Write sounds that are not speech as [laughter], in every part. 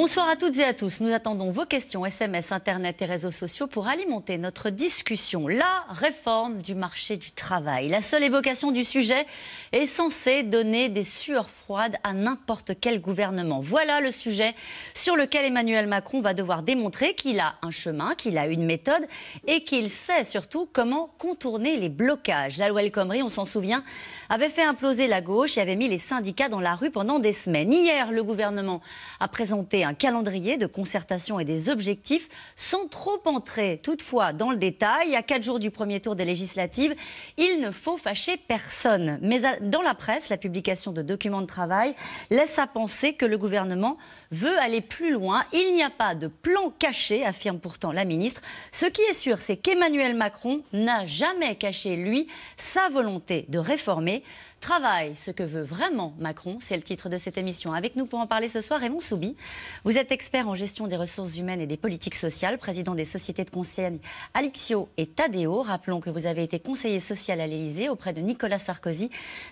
Bonsoir à toutes et à tous. Nous attendons vos questions SMS, Internet et réseaux sociaux pour alimenter notre discussion. La réforme du marché du travail. La seule évocation du sujet est censée donner des sueurs froides à n'importe quel gouvernement. Voilà le sujet sur lequel Emmanuel Macron va devoir démontrer qu'il a un chemin, qu'il a une méthode et qu'il sait surtout comment contourner les blocages. La loi El Khomri, on s'en souvient, avait fait imploser la gauche et avait mis les syndicats dans la rue pendant des semaines. Hier, le gouvernement a présenté un calendrier de concertation et des objectifs sans trop entrer toutefois dans le détail. À quatre jours du premier tour des législatives, il ne faut fâcher personne. Mais dans la presse, la publication de documents de travail laisse à penser que le gouvernement veut aller plus loin. Il n'y a pas de plan caché, affirme pourtant la ministre. Ce qui est sûr, c'est qu'Emmanuel Macron n'a jamais caché, lui, sa volonté de réformer. Travail, ce que veut vraiment Macron, c'est le titre de cette émission. Avec nous pour en parler ce soir, Raymond Soubi. Vous êtes expert en gestion des ressources humaines et des politiques sociales, président des sociétés de conseil Alixio et Tadeo. Rappelons que vous avez été conseiller social à l'Élysée auprès de Nicolas Sarkozy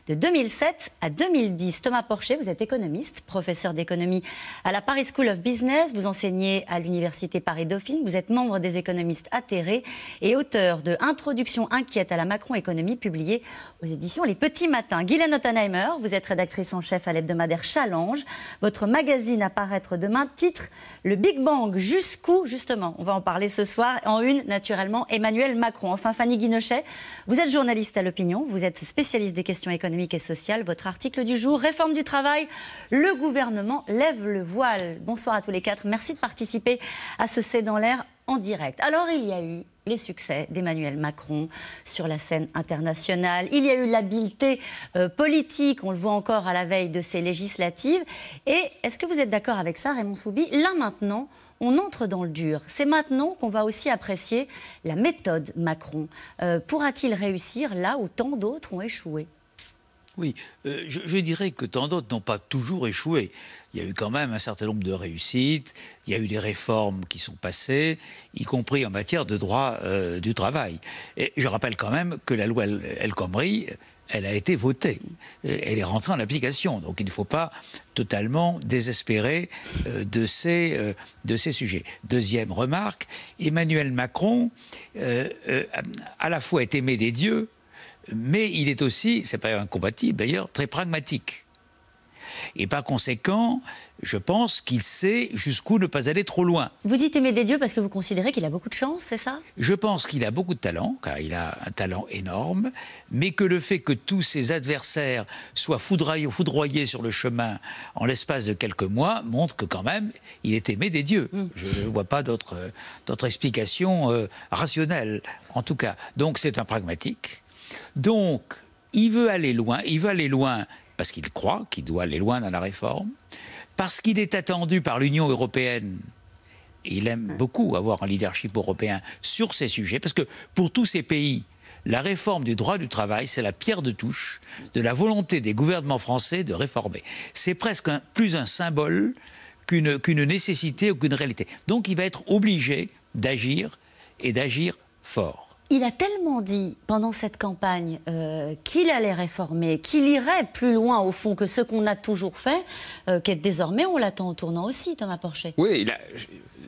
de 2007 à 2010. Thomas Porcher, vous êtes économiste, professeur d'économie à la Paris School of Business. Vous enseignez à l'Université Paris-Dauphine. Vous êtes membre des économistes atterrés et auteur de Introduction inquiète à la Macron-économie publiée aux éditions Les Petits Matins. Guylaine Ottenheimer, vous êtes rédactrice en chef à l'hebdomadaire Challenge. Votre magazine paraître demain, titre Le Big Bang, jusqu'où Justement, on va en parler ce soir. En une, naturellement, Emmanuel Macron. Enfin, Fanny Guinochet, vous êtes journaliste à l'opinion, vous êtes spécialiste des questions économiques et sociales. Votre article du jour, Réforme du travail, le gouvernement lève le voile. Bonsoir à tous les quatre, merci de participer à ce C'est dans l'air en direct. Alors, il y a eu les succès d'Emmanuel Macron sur la scène internationale. Il y a eu l'habileté euh, politique, on le voit encore à la veille de ces législatives. Et est-ce que vous êtes d'accord avec ça, Raymond Soubi Là maintenant, on entre dans le dur. C'est maintenant qu'on va aussi apprécier la méthode Macron. Euh, pourra-t-il réussir là où tant d'autres ont échoué oui, euh, je, dirais que tant d'autres n'ont pas toujours échoué. Il y a eu quand même un certain nombre de réussites, il y a eu des réformes qui sont passées, y compris en matière de droit euh, du travail. Et je rappelle quand même que la loi El Khomri, elle a été votée, euh, elle est rentrée en application. Donc il ne faut pas totalement désespérer de, ces, de ces sujets. Deuxième remarque, Emmanuel Macron à la fois est aimé des dieux, mais il est aussi, c'est pas incompatible d'ailleurs, très pragmatique. Et par conséquent, je pense qu'il sait jusqu'où ne pas aller trop loin. Vous dites aimer des dieux parce que vous considérez qu'il a beaucoup de chance, c'est ça Je pense qu'il a beaucoup de talent, car il a un talent énorme, mais que le fait que tous ses adversaires soient foudroyés, foudroyés sur le chemin en l'espace de quelques mois montre que quand même, il est aimé des dieux. Mm. Je ne vois pas d'autre explication euh, rationnelle, en tout cas. Donc c'est un pragmatique. Donc, il veut aller loin, il veut aller loin parce qu'il croit qu'il doit aller loin dans la réforme, parce qu'il est attendu par l'Union européenne. Et il aime beaucoup avoir un leadership européen sur ces sujets, parce que pour tous ces pays, la réforme des droits du travail, c'est la pierre de touche de la volonté des gouvernements français de réformer. C'est presque plus un symbole qu'une nécessité ou qu'une réalité. Donc il va être obligé d'agir et d'agir fort il a tellement dit pendant cette campagne euh, qu'il allait réformer, qu'il irait plus loin au fond que ce qu'on a toujours fait, euh, qu'est désormais on l'attend en tournant aussi, Thomas Porcher. Oui,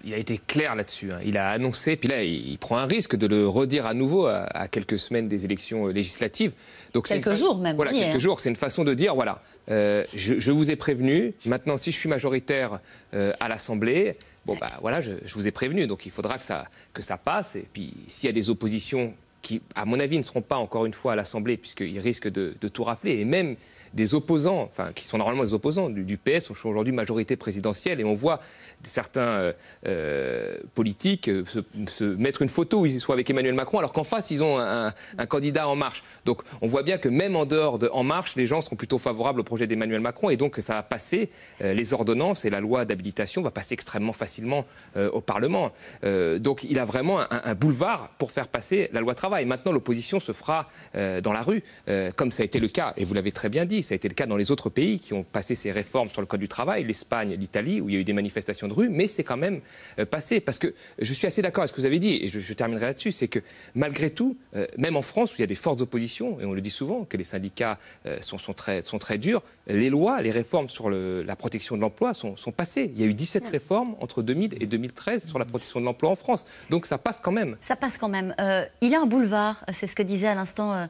il a, été clair là-dessus. Hein. Il a annoncé, puis là, il, prend un risque de le redire à nouveau à, quelques semaines des élections euh, législatives. Donc, quelques jours même. Voilà, quelques hein. jours. C'est une façon de dire voilà, je, vous ai prévenu. Maintenant, si je suis majoritaire à l'Assemblée, Bon, ben voilà, je, vous ai prévenu, donc il faudra que ça, que ça passe. Et puis, s'il y a des oppositions qui, à mon avis, ne seront pas encore une fois à l'Assemblée, puisqu'ils risquent de, de tout rafler, et même des opposants, enfin qui sont normalement des opposants du, PS, PS, sont aujourd'hui majorité présidentielle, et on voit certains euh, euh, politiques euh, se, mettre une photo où ils soient avec Emmanuel Macron, alors qu'en face ils ont un, candidat En Marche. Donc on voit bien que même en dehors de En Marche, les gens seront plutôt favorables au projet d'Emmanuel Macron, et donc ça va passer les ordonnances et la loi d'habilitation va passer extrêmement facilement au Parlement. donc il a vraiment un, un, boulevard pour faire passer la loi travail. Maintenant l'opposition se fera dans la rue, comme ça a été le cas, et vous l'avez très bien dit ça a été le cas dans les autres pays qui ont passé ces réformes sur le Code du travail, l'Espagne, l'Italie, où il y a eu des manifestations de rue, mais c'est quand même euh, passé. Parce que je suis assez d'accord avec ce que vous avez dit, et je, terminerai là-dessus, c'est que malgré tout, euh, même en France, où il y a des forces d'opposition, et on le dit souvent, que les syndicats euh, sont, sont, très, sont très durs, les lois, les réformes sur la protection de l'emploi sont, passées. Il y a eu 17 réformes entre 2000 et 2013 sur la protection de l'emploi en France. Donc ça passe quand même. Ça passe quand même. il a un boulevard, c'est ce que disait à l'instant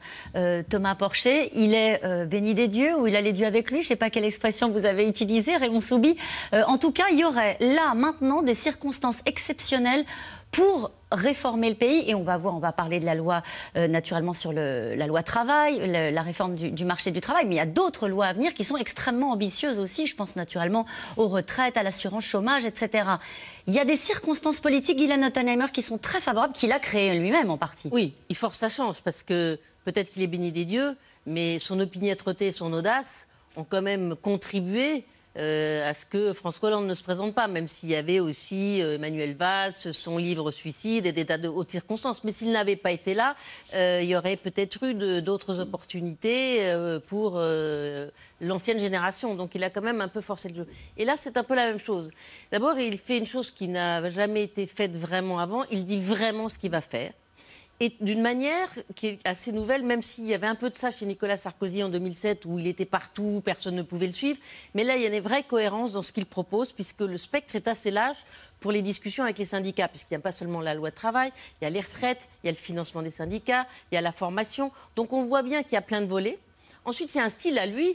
Thomas Porcher. Il est béni des dieux où il allait Dieu avec lui. Je ne sais pas quelle expression vous avez utilisée, Raymond Soubi. Euh, en tout cas, il y aurait là, maintenant, des circonstances exceptionnelles pour réformer le pays. Et on va voir, on va parler de la loi, euh, naturellement, sur la loi travail, la réforme du, marché du travail. Mais il y a d'autres lois à venir qui sont extrêmement ambitieuses aussi. Je pense naturellement aux retraites, à l'assurance chômage, etc. Il y a des circonstances politiques, Guylain Ottenheimer, qui sont très favorables, qu'il a créées lui-même en partie. Oui, il force sa change parce que peut-être qu'il est béni des dieux, mais son opiniâtreté et son audace ont quand même contribué euh, à ce que François Hollande ne se présente pas, même s'il y avait aussi euh, Emmanuel Valls, son livre Suicide et des tas de hautes circonstances. Mais s'il n'avait pas été là, euh, il y aurait peut-être eu d'autres opportunités pour l'ancienne génération. Donc il a quand même un peu forcé le jeu. Et là, c'est un peu la même chose. D'abord, il fait une chose qui n'a jamais été faite vraiment avant. Il dit vraiment ce qu'il va faire et d'une manière qui est assez nouvelle, même s'il y avait un peu de ça chez Nicolas Sarkozy en 2007, où il était partout, personne ne pouvait le suivre. Mais là, il y a une vraie cohérence dans ce qu'il propose, puisque le spectre est assez large pour les discussions avec les syndicats, puisqu'il n'y a pas seulement la loi de travail, il y a les retraites, il y a le financement des syndicats, il y a la formation. Donc on voit bien qu'il y a plein de volets. Ensuite, il y a un style à lui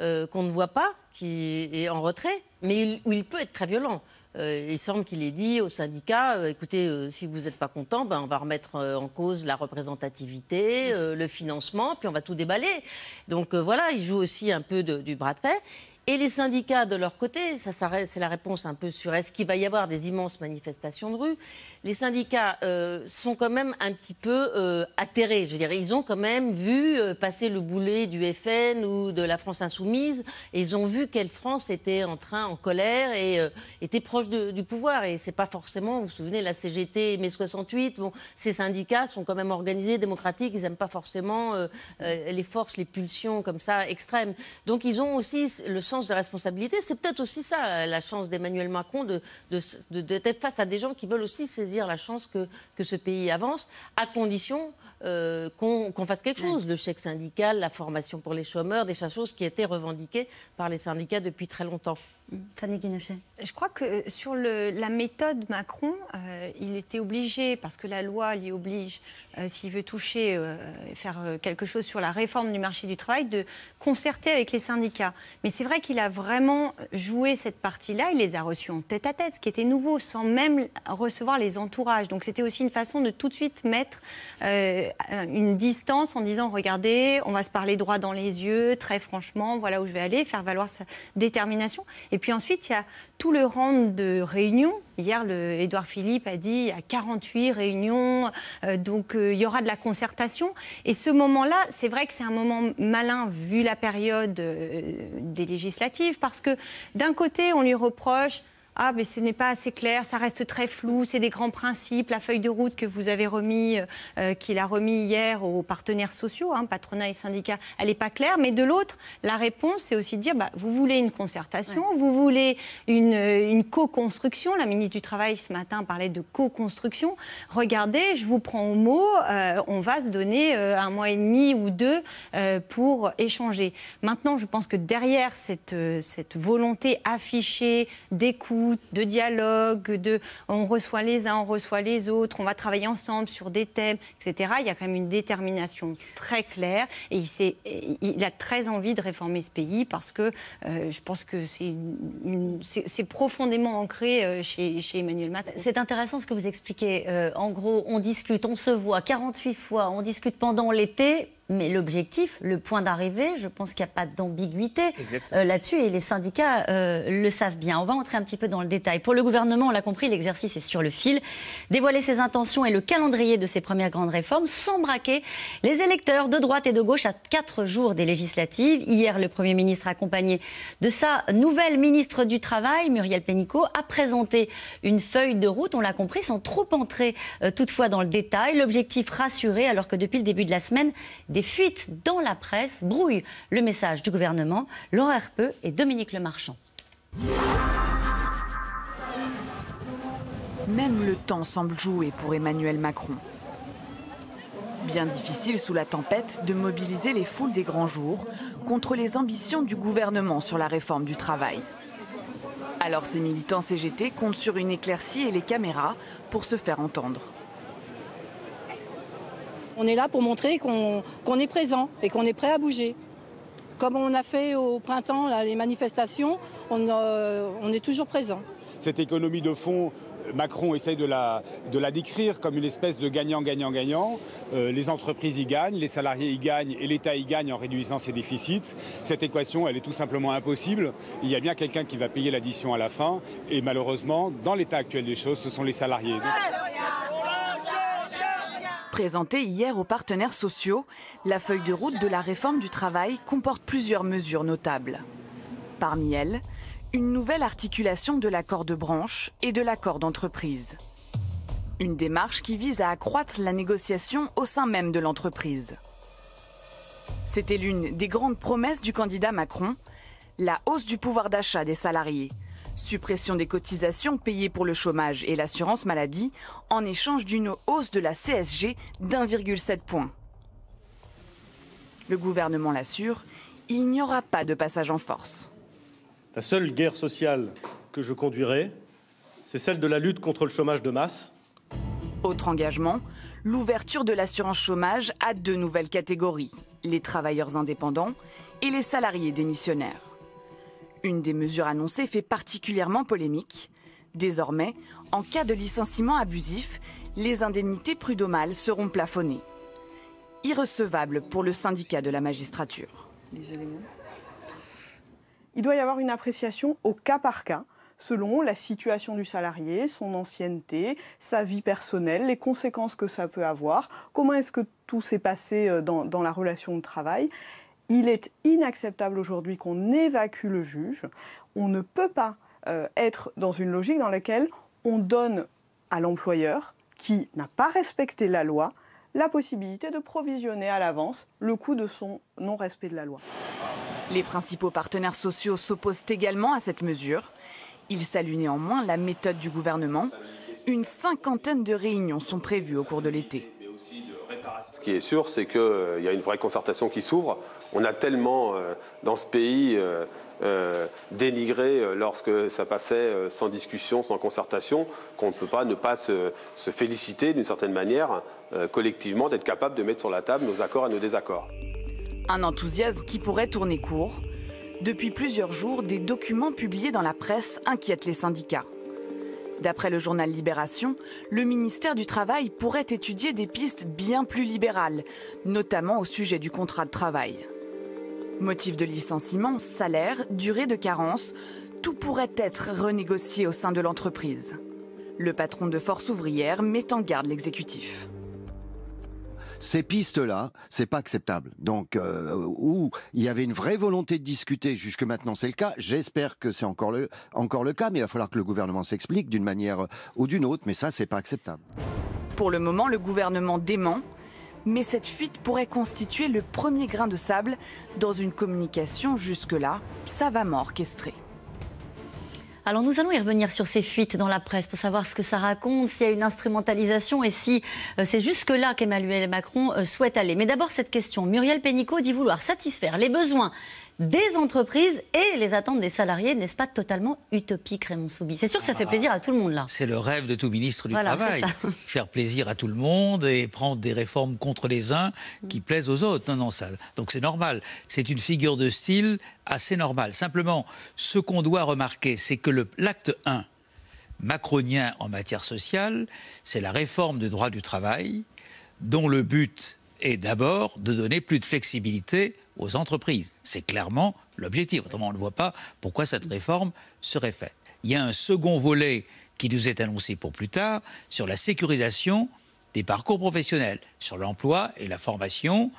euh, qu'on ne voit pas, qui est en retrait, mais où il peut être très violent. Euh, il semble qu'il ait dit aux syndicats euh, écoutez, euh, si vous n'êtes pas contents, ben, on va remettre en cause la représentativité, le financement, puis on va tout déballer. Donc voilà, il joue aussi un peu du bras de fer. Et les syndicats, de leur côté, c'est la réponse un peu sur est-ce qu'il va y avoir des immenses manifestations de rue les syndicats euh, sont quand même un petit peu euh, atterrés. Je veux ils ont quand même vu euh, passer le boulet du FN ou de la France insoumise, ils ont vu quelle France était en train, en colère, et était proche du pouvoir. Et c'est pas forcément, vous vous souvenez, la CGT, mai 68. Bon, ces syndicats sont quand même organisés, démocratiques. Ils n'aiment pas forcément les forces, les pulsions comme ça extrêmes. Donc, ils ont aussi le sens de responsabilité. C'est peut-être aussi ça la chance d'Emmanuel Macron de d'être face à des gens qui veulent aussi saisir la chance que, ce pays avance, à condition euh, qu'on fasse quelque chose. Le chèque syndical, la formation pour les chômeurs, des choses qui étaient revendiquées par les syndicats depuis très longtemps. Fanny Je crois que euh, sur la méthode Macron, euh, il était obligé, parce que la loi l'y oblige, euh, s'il veut toucher, faire quelque chose sur la réforme du marché du travail, de concerter avec les syndicats. Mais c'est vrai qu'il a vraiment joué cette partie-là, il les a reçus en tête à tête, ce qui était nouveau, sans même recevoir les entourages. Donc c'était aussi une façon de tout de suite mettre une distance en disant, regardez, on va se parler droit dans les yeux, très franchement, voilà où je vais aller, faire valoir sa détermination. Et puis ensuite, il y a tout le rang de réunions. Hier, le Édouard Philippe a dit il y a 48 réunions, euh, donc euh, il y aura de la concertation. Et ce moment-là, c'est vrai que c'est un moment malin vu la période euh, des législatives, parce que d'un côté, on lui reproche ah, mais ce n'est pas assez clair, ça reste très flou, c'est des grands principes. La feuille de route que vous avez remis, euh, euh, qu'il a remis hier aux partenaires sociaux, hein, patronat et syndicats, elle n'est pas claire. Mais de l'autre, la réponse, c'est aussi de dire, bah, vous voulez une concertation, vous voulez euh, une, co-construction. La ministre du Travail, ce matin, parlait de co-construction. Regardez, je vous prends au mot, on va se donner un mois et demi ou deux pour échanger. Maintenant, je pense que derrière cette, cette volonté affichée des de dialogue, de on reçoit les uns, on reçoit les autres, on va travailler ensemble sur des thèmes, etc. Il y a quand même une détermination très claire et il, a très envie de réformer ce pays parce que euh, je pense que c'est profondément ancré euh, chez, Emmanuel Macron. C'est intéressant ce que vous expliquez. Euh, en gros, on discute, on se voit 48 fois, on discute pendant l'été mais l'objectif, le point d'arrivée, je pense qu'il n'y a pas d'ambiguïté euh, là-dessus et les syndicats euh, le savent bien. On va entrer un petit peu dans le détail. Pour le gouvernement, on l'a compris, l'exercice est sur le fil. Dévoiler ses intentions et le calendrier de ses premières grandes réformes sans braquer les électeurs de droite et de gauche à quatre jours des législatives. Hier, le Premier ministre, accompagné de sa nouvelle ministre du Travail, Muriel Pénicaud, a présenté une feuille de route, on l'a compris, sans trop entrer euh, toutefois dans le détail. L'objectif rassuré alors que depuis le début de la semaine, des fuites dans la presse brouillent le message du gouvernement. Laurent Herpeux et Dominique Lemarchand. Même le temps semble jouer pour Emmanuel Macron. Bien difficile sous la tempête de mobiliser les foules des grands jours contre les ambitions du gouvernement sur la réforme du travail. Alors ces militants CGT comptent sur une éclaircie et les caméras pour se faire entendre. On est là pour montrer qu'on est présent et qu'on est prêt à bouger. Comme on a fait au printemps les manifestations, euh, on, est toujours présent. Cette économie de fonds, euh, Macron essaye de la, décrire comme une espèce de gagnant-gagnant-gagnant. Euh, les entreprises y gagnent, les salariés y gagnent et l'État y gagne en réduisant ses déficits. Cette équation, elle est tout simplement impossible. Il y a bien quelqu'un qui va payer l'addition à la fin. Et malheureusement, dans l'état actuel des choses, ce sont les salariés. Présentée hier aux partenaires sociaux, la feuille de route de la réforme du travail comporte plusieurs mesures notables. Parmi elles, une nouvelle articulation de l'accord de branche et de l'accord d'entreprise. Une démarche qui vise à accroître la négociation au sein même de l'entreprise. C'était l'une des grandes promesses du candidat Macron, la hausse du pouvoir d'achat des salariés. Suppression des cotisations payées pour le chômage et l'assurance maladie en échange d'une hausse de la CSG d'1,7 point. Le gouvernement l'assure, il n'y aura pas de passage en force. La seule guerre sociale que je conduirai, c'est celle de la lutte contre le chômage de masse. Autre engagement, l'ouverture de l'assurance chômage à deux nouvelles catégories, les travailleurs indépendants et les salariés démissionnaires. Une des mesures annoncées fait particulièrement polémique. Désormais, en cas de licenciement abusif, les indemnités prud'homales seront plafonnées. Irrecevable pour le syndicat de la magistrature. Il doit y avoir une appréciation au cas par cas selon la situation du salarié, son ancienneté, sa vie personnelle, les conséquences que ça peut avoir, comment est-ce que tout s'est passé euh, dans, la relation de travail. Il est inacceptable aujourd'hui qu'on évacue le juge. On ne peut pas euh, être dans une logique dans laquelle on donne à l'employeur, qui n'a pas respecté la loi, la possibilité de provisionner à l'avance le coût de son non-respect de la loi. Les principaux partenaires sociaux s'opposent également à cette mesure. Ils saluent néanmoins la méthode du gouvernement. Une cinquantaine de réunions sont prévues au cours de l'été. Ce qui est sûr, c'est qu'il y a une vraie concertation qui s'ouvre on a tellement euh, dans ce pays euh, euh, dénigré lorsque ça passait sans discussion, sans concertation, qu'on ne peut pas ne pas se féliciter d'une certaine manière collectivement d'être capable de mettre sur la table nos accords et nos désaccords. Un enthousiasme qui pourrait tourner court. Depuis plusieurs jours, des documents publiés dans la presse inquiètent les syndicats. D'après le journal Libération, le ministère du Travail pourrait étudier des pistes bien plus libérales, notamment au sujet du contrat de travail. Motif de licenciement, salaire, durée de carence, tout pourrait être renégocié au sein de l'entreprise. Le patron de Force ouvrière met en garde l'exécutif ces pistes-là, c'est pas acceptable. Donc, euh, où il y avait une vraie volonté de discuter, jusque maintenant c'est le cas. J'espère que c'est encore le, encore le cas, mais il va falloir que le gouvernement s'explique d'une manière ou d'une autre, mais ça, c'est pas acceptable. Pour le moment, le gouvernement dément mais cette fuite pourrait constituer le premier grain de sable dans une communication jusque-là savamment orchestrée. Alors nous allons y revenir sur ces fuites dans la presse pour savoir ce que ça raconte, s'il y a une instrumentalisation et si euh, c'est jusque-là qu'Emmanuel Macron euh, souhaite aller. Mais d'abord cette question. Muriel Pénicaud dit vouloir satisfaire les besoins des entreprises et les attentes des salariés. N'est-ce pas totalement utopique, Raymond Soubi C'est sûr que ça fait ah. plaisir à tout le monde, là. C'est le rêve de tout ministre du Travail. [laughs] Faire plaisir à tout le monde et prendre des réformes contre les uns qui mm. plaisent aux autres. Non, non, ça. Donc c'est normal. C'est une figure de style assez normale. Simplement, ce qu'on doit remarquer, c'est que l'acte 1 macronien en matière sociale, c'est la réforme du droit du travail, dont le but est d'abord de donner plus de flexibilité aux entreprises. C'est clairement l'objectif. Autrement, on ne voit pas pourquoi cette réforme serait faite. Il y a un second volet qui nous est annoncé pour plus tard sur la sécurisation des parcours professionnels, sur l'emploi et la formation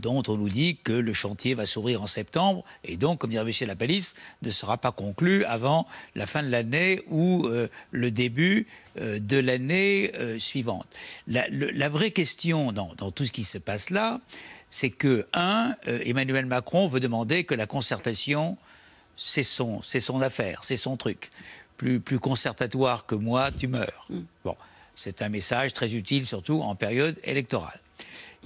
dont on nous dit que le chantier va s'ouvrir en septembre et donc, comme dirait M. Lapalisse, ne sera pas conclu avant la fin de l'année ou euh, le début euh, de l'année euh, suivante. La, vraie question dans, tout ce qui se passe là, c'est que, un, euh, Emmanuel Macron veut demander que la concertation, c'est son, affaire, c'est son truc. Plus, plus concertatoire que moi, tu meurs. Mm. Bon, c'est un message très utile, surtout en période électorale,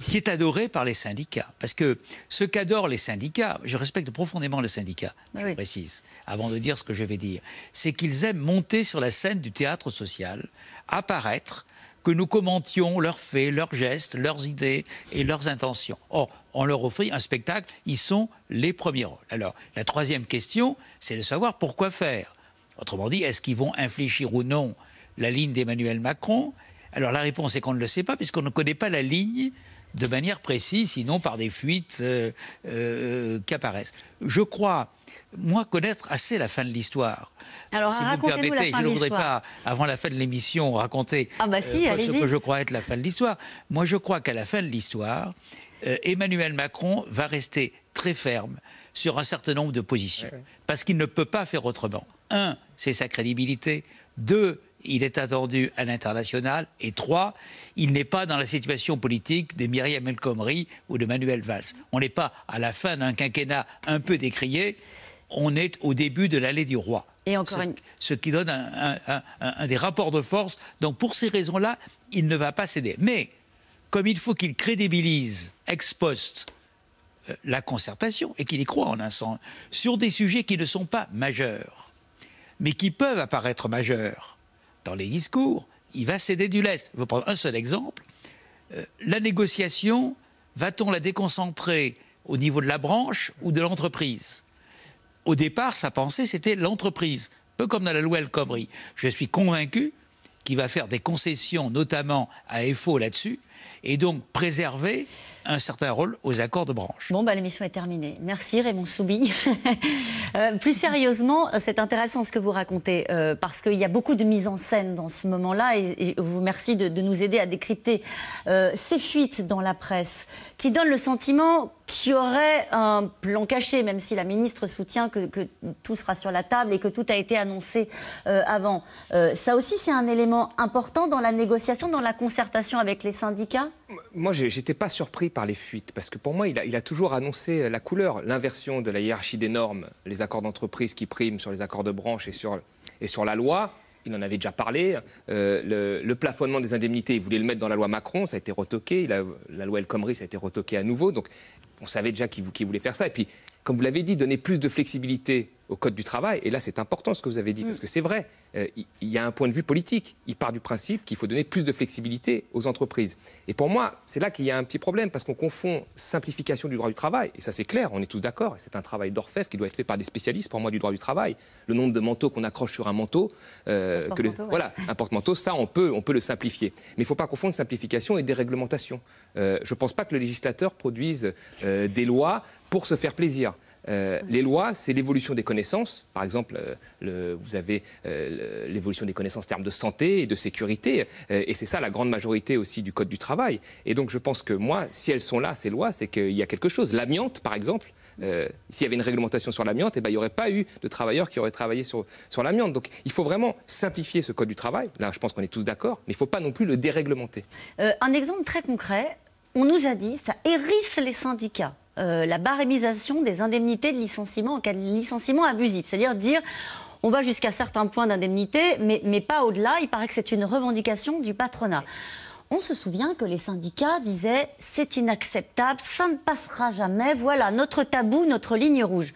qui est adoré par les syndicats. Parce que ce qu'adorent les syndicats, je respecte profondément les syndicats, je précise, avant de dire ce que je vais dire, c'est qu'ils aiment monter sur la scène du théâtre social, apparaître, que nous commentions leurs faits, leurs gestes, leurs idées et leurs intentions. Or, on leur offrit un spectacle, ils sont les premiers rôles. Alors, la troisième question, c'est de savoir pourquoi faire. Autrement dit, est-ce qu'ils vont infléchir ou non la ligne d'Emmanuel Macron Alors, la réponse est qu'on ne le sait pas, puisqu'on ne connaît pas la ligne de manière précise, sinon par des fuites euh, euh, qui apparaissent. Je crois, moi, connaître assez la fin de l'histoire. Alors, si vous me permettez, je ne voudrais pas, avant la fin de l'émission, raconter ah bah si, euh, ce que je crois être la fin de l'histoire. Moi, je crois qu'à la fin de l'histoire, Emmanuel Macron va rester très ferme sur un certain nombre de positions, parce qu'il ne peut pas faire autrement. Un, c'est sa crédibilité. Deux, il est attendu à l'international. Et trois, il n'est pas dans la situation politique de Myriam El ou de Manuel Valls. On n'est pas à la fin d'un quinquennat un peu décrié, on est au début de l'allée du roi. Et encore ce, une... ce qui donne un, des rapports de force. Donc pour ces raisons-là, il ne va pas céder. Mais comme il faut qu'il crédibilise ex post euh, la concertation et qu'il y croit en un sens, sur des sujets qui ne sont pas majeurs, mais qui peuvent apparaître majeurs, dans les discours, il va céder du lest. Je vais prendre un seul exemple. Euh, la négociation, va-t-on la déconcentrer au niveau de la branche ou de l'entreprise Au départ, sa pensée, c'était l'entreprise, peu comme dans la loi El Je suis convaincu qu'il va faire des concessions, notamment à EFO là-dessus, et donc préserver un certain rôle aux accords de branche. Bon, bah, l'émission est terminée. Merci Raymond Soubi. [laughs] Euh, plus sérieusement, c'est intéressant ce que vous racontez, euh, parce qu'il y a beaucoup de mise en scène dans ce moment-là, et, vous merci de, nous aider à décrypter euh, ces fuites dans la presse, qui donnent le sentiment qu'il y aurait un plan caché, même si la ministre soutient que, tout sera sur la table et que tout a été annoncé avant. ça aussi, c'est un élément important dans la négociation, dans la concertation avec les syndicats moi, j'étais pas surpris par les fuites, parce que pour moi, il a, toujours annoncé euh, la couleur, l'inversion de la hiérarchie des normes, les accords d'entreprise qui priment sur les accords de branche et sur, et sur la loi. Il en avait déjà parlé. Euh, le, plafonnement des indemnités, il voulait le mettre dans la loi Macron, ça a été retoqué. la loi El Khomri, ça a été retoqué à nouveau. Donc, on savait déjà qu'il voulait faire ça. Et puis, comme vous l'avez dit, donner plus de flexibilité au Code du travail. Et là, c'est important ce que vous avez dit, mm. parce que c'est vrai, euh, il y a un point de vue politique. Il part du principe qu'il faut donner plus de flexibilité aux entreprises. Et pour moi, c'est là qu'il y a un petit problème, parce qu'on confond simplification du droit du travail, et ça c'est clair, on est tous d'accord, c'est un travail d'orfèvre qui doit être fait par des spécialistes, pour moi, du droit du travail. Le nombre de manteaux qu'on accroche sur un manteau, un euh, que voilà, un porte-manteau, ça, on peut, on peut le simplifier. Mais il ne faut pas confondre simplification et déréglementation. Euh, je ne pense pas que le législateur produise des lois pour se faire plaisir. Euh, les lois, c'est l'évolution des connaissances. Par exemple, euh, vous avez euh, l'évolution des connaissances en termes de santé et de sécurité. et c'est ça la grande majorité aussi du Code du travail. Et donc je pense que moi, si elles sont là, ces lois, c'est qu'il y a quelque chose. L'amiante, par exemple, s'il y avait une réglementation sur l'amiante, eh ben, il n'y aurait pas eu de travailleurs qui auraient travaillé sur, l'amiante. Donc il faut vraiment simplifier ce code du travail. Là, je pense qu'on est tous d'accord, mais il ne faut pas non plus le déréglementer. un exemple très concret, on nous a dit, ça hérisse les syndicats. Euh, la barémisation des indemnités de licenciement en cas de licenciement abusif. C'est-à-dire dire on va jusqu'à certains points d'indemnité, mais, pas au-delà. Il paraît que c'est une revendication du patronat. On se souvient que les syndicats disaient c'est inacceptable, ça ne passera jamais, voilà notre tabou, notre ligne rouge.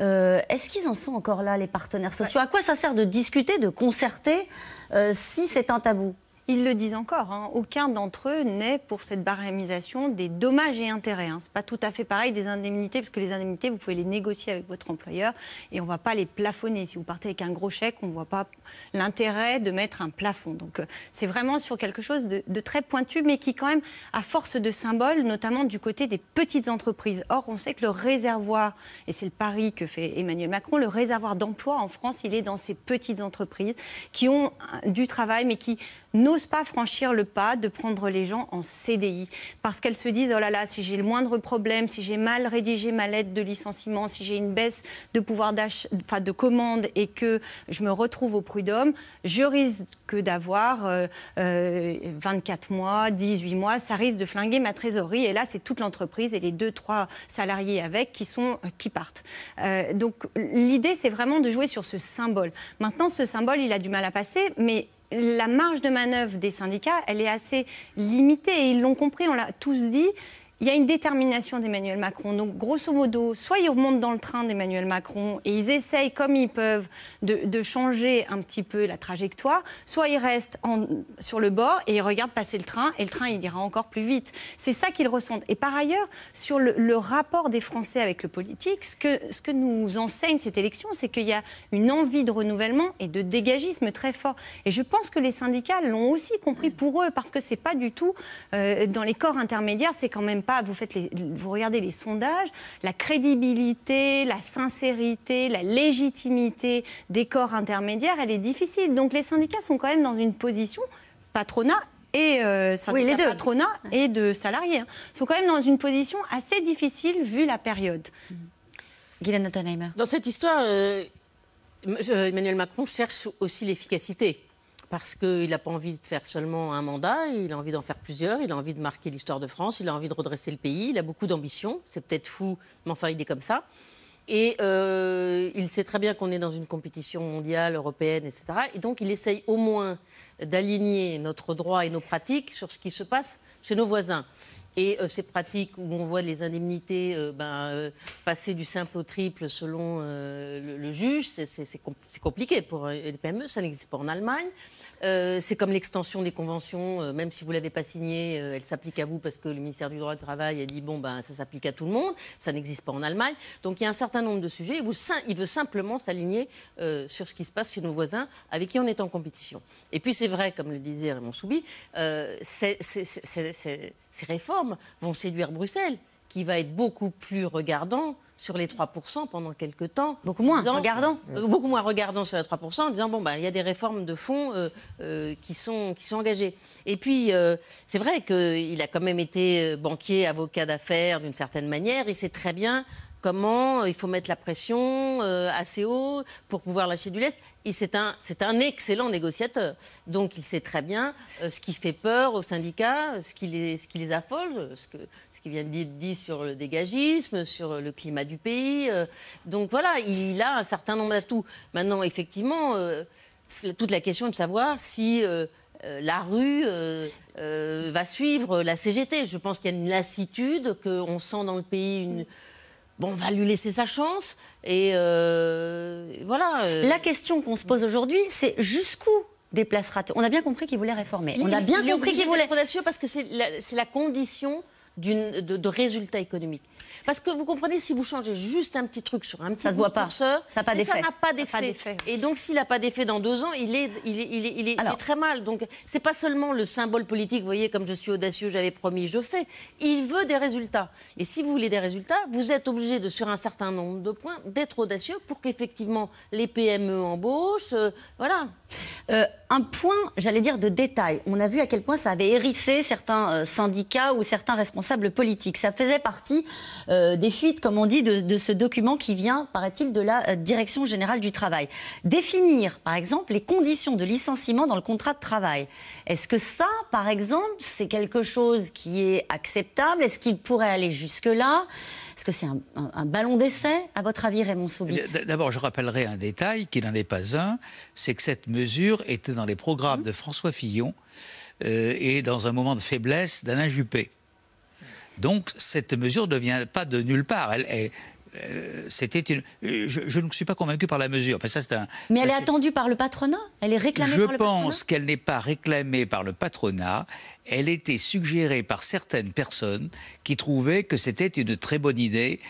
Euh, est-ce qu'ils en sont encore là, les partenaires sociaux À quoi ça sert de discuter, de concerter, euh, si c'est un tabou ils le disent encore, hein, aucun d'entre eux n'est pour cette barémisation des dommages et intérêts. Hein. Ce n'est pas tout à fait pareil des indemnités, parce que les indemnités, vous pouvez les négocier avec votre employeur et on ne va pas les plafonner. Si vous partez avec un gros chèque, on ne voit pas l'intérêt de mettre un plafond. Donc euh, c'est vraiment sur quelque chose de, très pointu, mais qui quand même à force de symbole, notamment du côté des petites entreprises. Or, on sait que le réservoir, et c'est le pari que fait Emmanuel Macron, le réservoir d'emploi en France, il est dans ces petites entreprises qui ont euh, du travail, mais qui, n'ont pas franchir le pas de prendre les gens en CDI parce qu'elles se disent oh là là, si j'ai le moindre problème, si j'ai mal rédigé ma lettre de licenciement, si j'ai une baisse de pouvoir d'achat, de commande et que je me retrouve au prud'homme, je risque d'avoir 24 euh, euh, mois, 18 mois, ça risque de flinguer ma trésorerie. Et là, c'est toute l'entreprise et les deux, trois salariés avec qui sont euh, qui partent. donc l'idée, c'est vraiment de jouer sur ce symbole. Maintenant, ce symbole, il a du mal à passer, mais la marge de manœuvre des syndicats, elle est assez limitée. Et ils l'ont compris, on l'a tous dit il y a une détermination d'Emmanuel Macron. Donc, grosso modo, soit ils remontent dans le train d'Emmanuel Macron et ils essayent, comme ils peuvent, de, changer un petit peu la trajectoire, soit ils restent en, sur le bord et ils regardent passer le train et le train, il ira encore plus vite. C'est ça qu'ils ressentent. Et par ailleurs, sur le, rapport des Français avec le politique, ce que, ce que nous enseigne cette élection, c'est qu'il y a une envie de renouvellement et de dégagisme très fort. Et je pense que les syndicats l'ont aussi compris pour eux, parce que c'est pas du tout euh, dans les corps intermédiaires, c'est quand même vous, faites vous regardez les sondages, la crédibilité, la sincérité, la légitimité des corps intermédiaires, elle est difficile. Donc les syndicats sont quand même dans une position patronat et euh, patronat et de salariés hein. Ils sont quand même dans une position assez difficile vu la période. Dans cette histoire, euh, Emmanuel Macron cherche aussi l'efficacité parce qu'il n'a pas envie de faire seulement un mandat, il a envie d'en faire plusieurs, il a envie de marquer l'histoire de France, il a envie de redresser le pays, il a beaucoup d'ambition, c'est peut-être fou, mais enfin il est comme ça. Et euh, il sait très bien qu'on est dans une compétition mondiale, européenne, etc. Et donc il essaye au moins d'aligner notre droit et nos pratiques sur ce qui se passe chez nos voisins. Et euh, ces pratiques où on voit les indemnités euh, ben, euh, passer du simple au triple selon le, juge, c'est compliqué pour les PME, ça n'existe pas en Allemagne. c'est comme l'extension des conventions, même si vous ne l'avez pas signée, elle s'applique à vous parce que le ministère du droit du travail a dit bon, ben, ça s'applique à tout le monde, ça n'existe pas en Allemagne. Donc il y a un certain nombre de sujets, il, il veut simplement s'aligner sur ce qui se passe chez nos voisins avec qui on est en compétition. Et puis c'est vrai, comme le disait Raymond Soubi, ces réformes, vont séduire Bruxelles, qui va être beaucoup plus regardant sur les 3% pendant quelques temps. Beaucoup moins regardant. Euh, beaucoup moins regardant sur les 3% en disant, bon, bah, il y a des réformes de fonds euh, euh, qui, sont, qui sont engagées. Et puis, c'est vrai qu'il a quand même été banquier, avocat d'affaires d'une certaine manière. Il sait très bien comment euh, il faut mettre la pression euh, assez haut pour pouvoir lâcher du lest. Et c'est un, c'est un excellent négociateur. Donc il sait très bien euh, ce qui fait peur aux syndicats, ce qui les, ce qui les affole, ce, que, ce qui vient de dire sur le dégagisme, sur le climat du pays. donc voilà, il, a un certain nombre d'atouts. Maintenant, effectivement, toute la question de savoir si... la rue va suivre la CGT. Je pense qu'il y a une lassitude, qu'on sent dans le pays une, Bon, on va lui laisser sa chance et euh, voilà. Euh. La question qu'on se pose aujourd'hui, c'est jusqu'où déplacera-t-on On a bien compris qu'il voulait réformer. on a bien compris qu'il voulait. parce que c'est la condition de, de, résultats économiques. Parce que vous comprenez, si vous changez juste un petit truc sur un petit ça curseur, ça n'a pas d'effet. Et donc, s'il n'a pas d'effet dans deux ans, il est, il très mal. Donc, n'est pas seulement le symbole politique, vous voyez, comme je suis audacieux, j'avais promis, je fais. Il veut des résultats. Et si vous voulez des résultats, vous êtes obligé de, sur un certain nombre de points, d'être audacieux pour qu'effectivement les PME embauchent. Euh, voilà. Euh, un point, j'allais dire, de détail. On a vu à quel point ça avait hérissé certains euh, syndicats ou certains responsables politiques. Ça faisait partie euh, des fuites, comme on dit, de, de ce document qui vient, paraît-il, de la Direction générale du travail. Définir, par exemple, les conditions de licenciement dans le contrat de travail. Est-ce que ça, par exemple, c'est quelque chose qui est acceptable Est-ce qu'il pourrait aller jusque-là est-ce que c'est un, ballon d'essai, à votre avis, Raymond Soubi eh, D'abord, je rappellerai un détail qui n'en est pas un, c'est que cette mesure était dans les programmes mmh. de François Fillon euh, et dans un moment de faiblesse d'Alain Juppé. Donc cette mesure ne vient pas de nulle part. Elle, euh, c'était une. Euh, je, ne suis pas convaincu par la mesure. Mais, ça, mais elle est, attendue par le patronat Elle est réclamée je par le patronat Je pense qu'elle n'est pas réclamée par le patronat. Elle était suggérée par certaines personnes qui trouvaient que c'était une très bonne idée.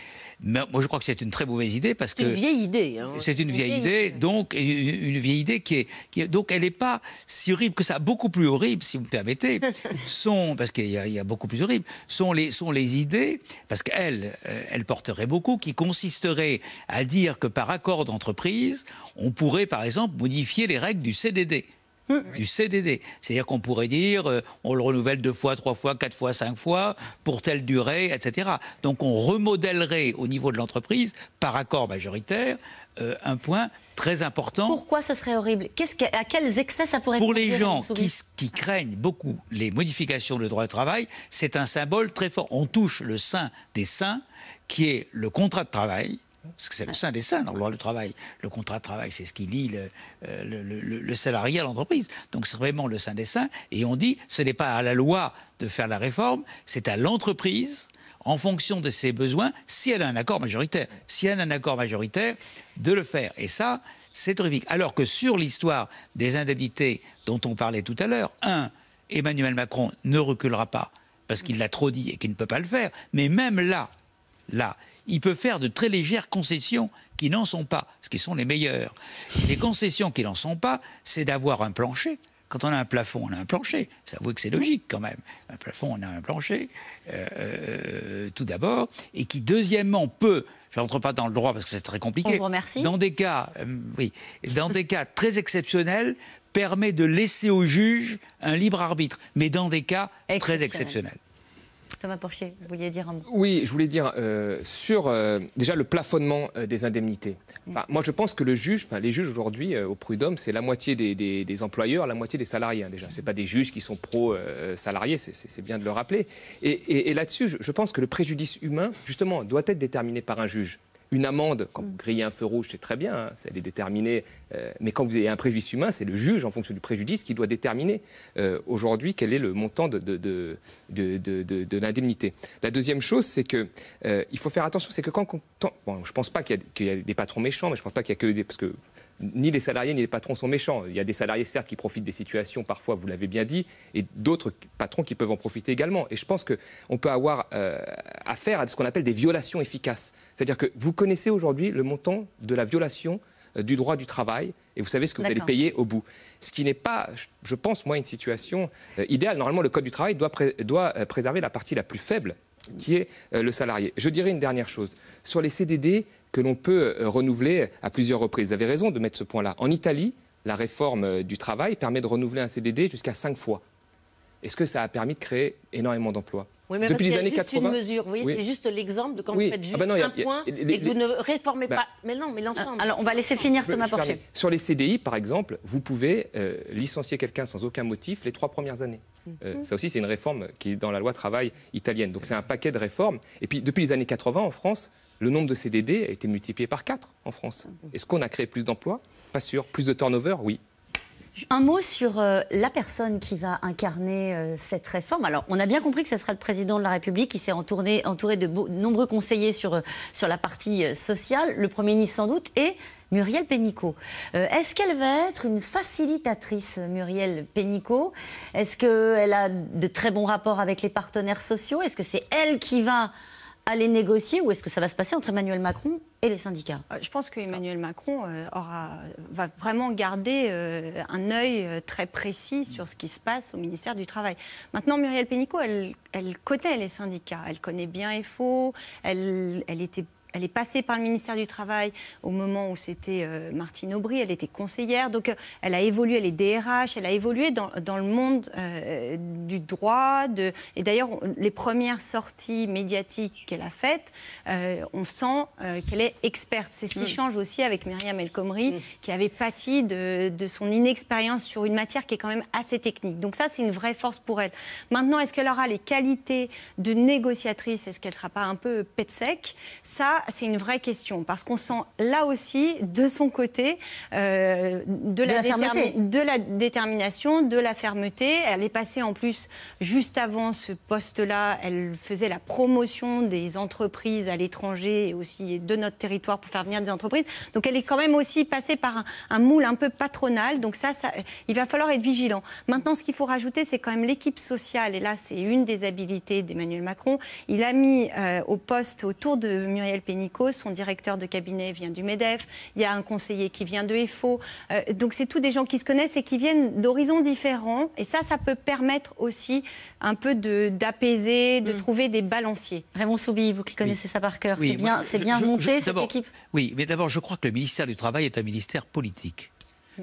Mais moi, je crois que c'est une très mauvaise idée parce que c'est une vieille idée. Hein. C'est une, vieille, idée, donc une, vieille idée qui donc elle n'est pas si horrible que ça. Beaucoup plus horrible, si vous me permettez, [laughs] sont parce qu'il y, a beaucoup plus horrible sont les sont les idées parce qu'elles euh, elle porterait beaucoup qui consisterait à dire que par accord d'entreprise, on pourrait par exemple modifier les règles du CDD. Hum. du CDD. C'est-à-dire qu'on pourrait dire, euh, on le renouvelle deux fois, trois fois, quatre fois, cinq fois, pour telle durée, etc. Donc on remodèlerait au niveau de l'entreprise, par accord majoritaire, euh, un point très important. Pourquoi ce serait horrible -ce À quels excès ça pourrait Pour les gens qui, qui, craignent beaucoup les modifications de droit du travail, c'est un symbole très fort. On touche le sein des saints, qui est le contrat de travail, parce que c'est le sein des seins dans le travail. Le contrat de travail, c'est ce qui lie le, euh, salarié à l'entreprise. Donc c'est vraiment le sein des seins. Et on dit, ce n'est pas à la loi de faire la réforme, c'est à l'entreprise, en fonction de ses besoins, si elle a un accord majoritaire. Si elle a un accord majoritaire, de le faire. Et ça, c'est terrifique. Alors que sur l'histoire des indemnités dont on parlait tout à l'heure, un, Emmanuel Macron ne reculera pas parce qu'il l'a trop dit et qu'il ne peut pas le faire. Mais même là, là, il peut faire de très légères concessions qui n'en sont pas, ce qui sont les meilleures. les concessions qui n'en sont pas, c'est d'avoir un plancher. Quand on a un plafond, on a un plancher. Ça vaut que c'est logique quand même. Un plafond, on a un plancher, euh, euh, tout d'abord, et qui, deuxièmement, peut, je rentre pas dans le droit parce que c'est très compliqué, dans des cas, euh, oui, dans des cas très exceptionnels, permet de laisser au juge un libre arbitre, mais dans des cas très exceptionnels. Thomas Porcher, vous vouliez dire un mot Oui, je voulais dire euh, sur euh, déjà le plafonnement euh, des indemnités. moi, je pense que le juge, enfin, les juges aujourd'hui au prud'homme, c'est la moitié des, employeurs, la moitié des salariés. Ce hein, déjà, c'est pas des juges qui sont pro-salariés, c'est bien de le rappeler. Et, là-dessus, je, pense que le préjudice humain, justement, doit être déterminé par un juge une amende, quand mm. vous grillez un feu rouge, c'est très bien, Ça, hein, elle est déterminée, euh, mais quand vous avez un préjudice humain, c'est le juge, en fonction du préjudice, qui doit déterminer euh, aujourd'hui quel est le montant de, l'indemnité. La deuxième chose, c'est qu'il euh, il faut faire attention, c'est que quand... je ne pense pas qu'il y, a des patrons méchants, mais je ne pense pas qu'il y a que des... Parce que ni les salariés ni les patrons sont méchants. Il y a des salariés, certes, qui profitent des situations, parfois, vous l'avez bien dit, et d'autres patrons qui peuvent en profiter également. Et je pense qu'on peut avoir affaire à ce qu'on appelle des violations efficaces. C'est-à-dire que vous connaissez aujourd'hui le montant de la violation euh, du droit du travail et vous savez ce que vous allez payer au bout. Ce qui n'est pas, je pense, moi, une situation euh, idéale. Normalement, le Code du travail doit, doit euh, préserver la partie la plus faible qui est le salarié. Je dirais une dernière chose. Sur les CDD que l'on peut renouveler à plusieurs reprises, vous avez raison de mettre ce point-là. En Italie, la réforme du travail permet de renouveler un CDD jusqu'à cinq fois est-ce que ça a permis de créer énormément d'emplois oui, mais Depuis les années juste Une mesure, vous voyez, c'est juste l'exemple de quand vous faites ah juste bah un point et que vous ne réformez bah, pas. Mais non, mais l'ensemble. Ah, alors, on va laisser ah, finir Thomas Porcher. Sur les CDI, par exemple, vous pouvez euh, licencier quelqu'un sans aucun motif les trois premières années. Mhm. Euh, ça aussi, c'est une réforme qui est dans la loi travail italienne. Donc, c'est un paquet de réformes. Et puis, depuis les années 80, en France, le nombre de CDD a été multiplié par 4 en France. Mhm. Est-ce qu'on a créé plus d'emplois Pas sûr. Plus de turnover Oui. Un mot sur euh, la personne qui va incarner euh, cette réforme. Alors, on a bien compris que ce sera le président de la République qui s'est entouré, entouré de, nombreux conseillers sur, euh, sur la partie sociale, le Premier ministre sans doute, est Muriel Pénicaud. Est-ce qu'elle va être une facilitatrice, Muriel Pénicaud Est-ce qu'elle a de très bons rapports avec les partenaires sociaux Est-ce que c'est elle qui va aller négocier ou est-ce que ça va se passer entre Emmanuel Macron et les syndicats euh, Je pense qu'Emmanuel Macron euh, aura, va vraiment garder euh, un œil très précis sur ce qui se passe au ministère du Travail. Maintenant, Muriel Pénicaud, elle, elle connaît les syndicats, elle connaît bien et faux, elle, elle était elle est passée par le ministère du Travail au moment où c'était euh, Martine Aubry, elle était conseillère, donc euh, elle a évolué, elle est DRH, elle a évolué dans, dans le monde euh, du droit, de... et d'ailleurs les premières sorties médiatiques qu'elle a faites, on sent qu'elle est experte. C'est ce qui mm. change aussi avec Myriam El Khomri, mm. qui avait pâti de, de son inexpérience sur une matière qui est quand même assez technique. Donc ça, c'est une vraie force pour elle. Maintenant, est-ce qu'elle aura les qualités de négociatrice Est-ce qu'elle ne sera pas un peu pet sec Ça, c'est une vraie question parce qu'on sent là aussi, de son côté, euh, de, la détermination, de la fermeté. Elle est passée en plus juste avant ce poste-là. Elle faisait la promotion des entreprises à l'étranger et aussi de notre territoire pour faire venir des entreprises. Donc elle est quand même aussi passée par un, moule un peu patronal. Donc ça, il va falloir être vigilant. Maintenant, ce qu'il faut rajouter, c'est quand même l'équipe sociale. Et là, c'est une des habilités d'Emmanuel Macron. Il a mis euh, au poste autour de Muriel Pénicaud, son directeur de cabinet vient du MEDEF, il y a un conseiller qui vient de EFO. Euh, donc c'est tous des gens qui se connaissent et qui viennent d'horizons différents. Et ça, ça peut permettre aussi un peu d'apaiser, de, hmm. trouver des balanciers. Raymond Soubi, vous qui connaissez ça par cœur, c'est bien, c'est bien monté Oui, mais d'abord, je crois que le ministère du Travail est un ministère politique.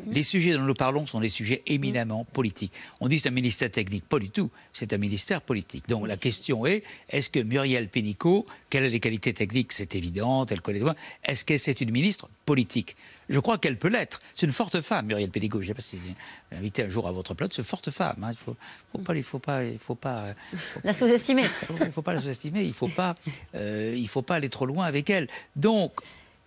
Les sujets dont nous parlons sont des sujets éminemment politiques. On dit c'est un ministère technique, pas du tout, c'est un ministère politique. Donc la question est, est-ce que Muriel Pénicaud, quelles sont les qualités techniques C'est évident, elle connaît Est-ce qu'elle est une ministre politique Je crois qu'elle peut l'être. C'est une forte femme, Muriel Pénicaud. Je ne sais pas si vous un jour à votre plateau, c'est forte femme. Hein. Il ne euh, faut, pas... la sous-estimer. Il ne faut pas la euh, sous-estimer, il ne faut, pas, faut pas aller trop loin avec elle. Donc,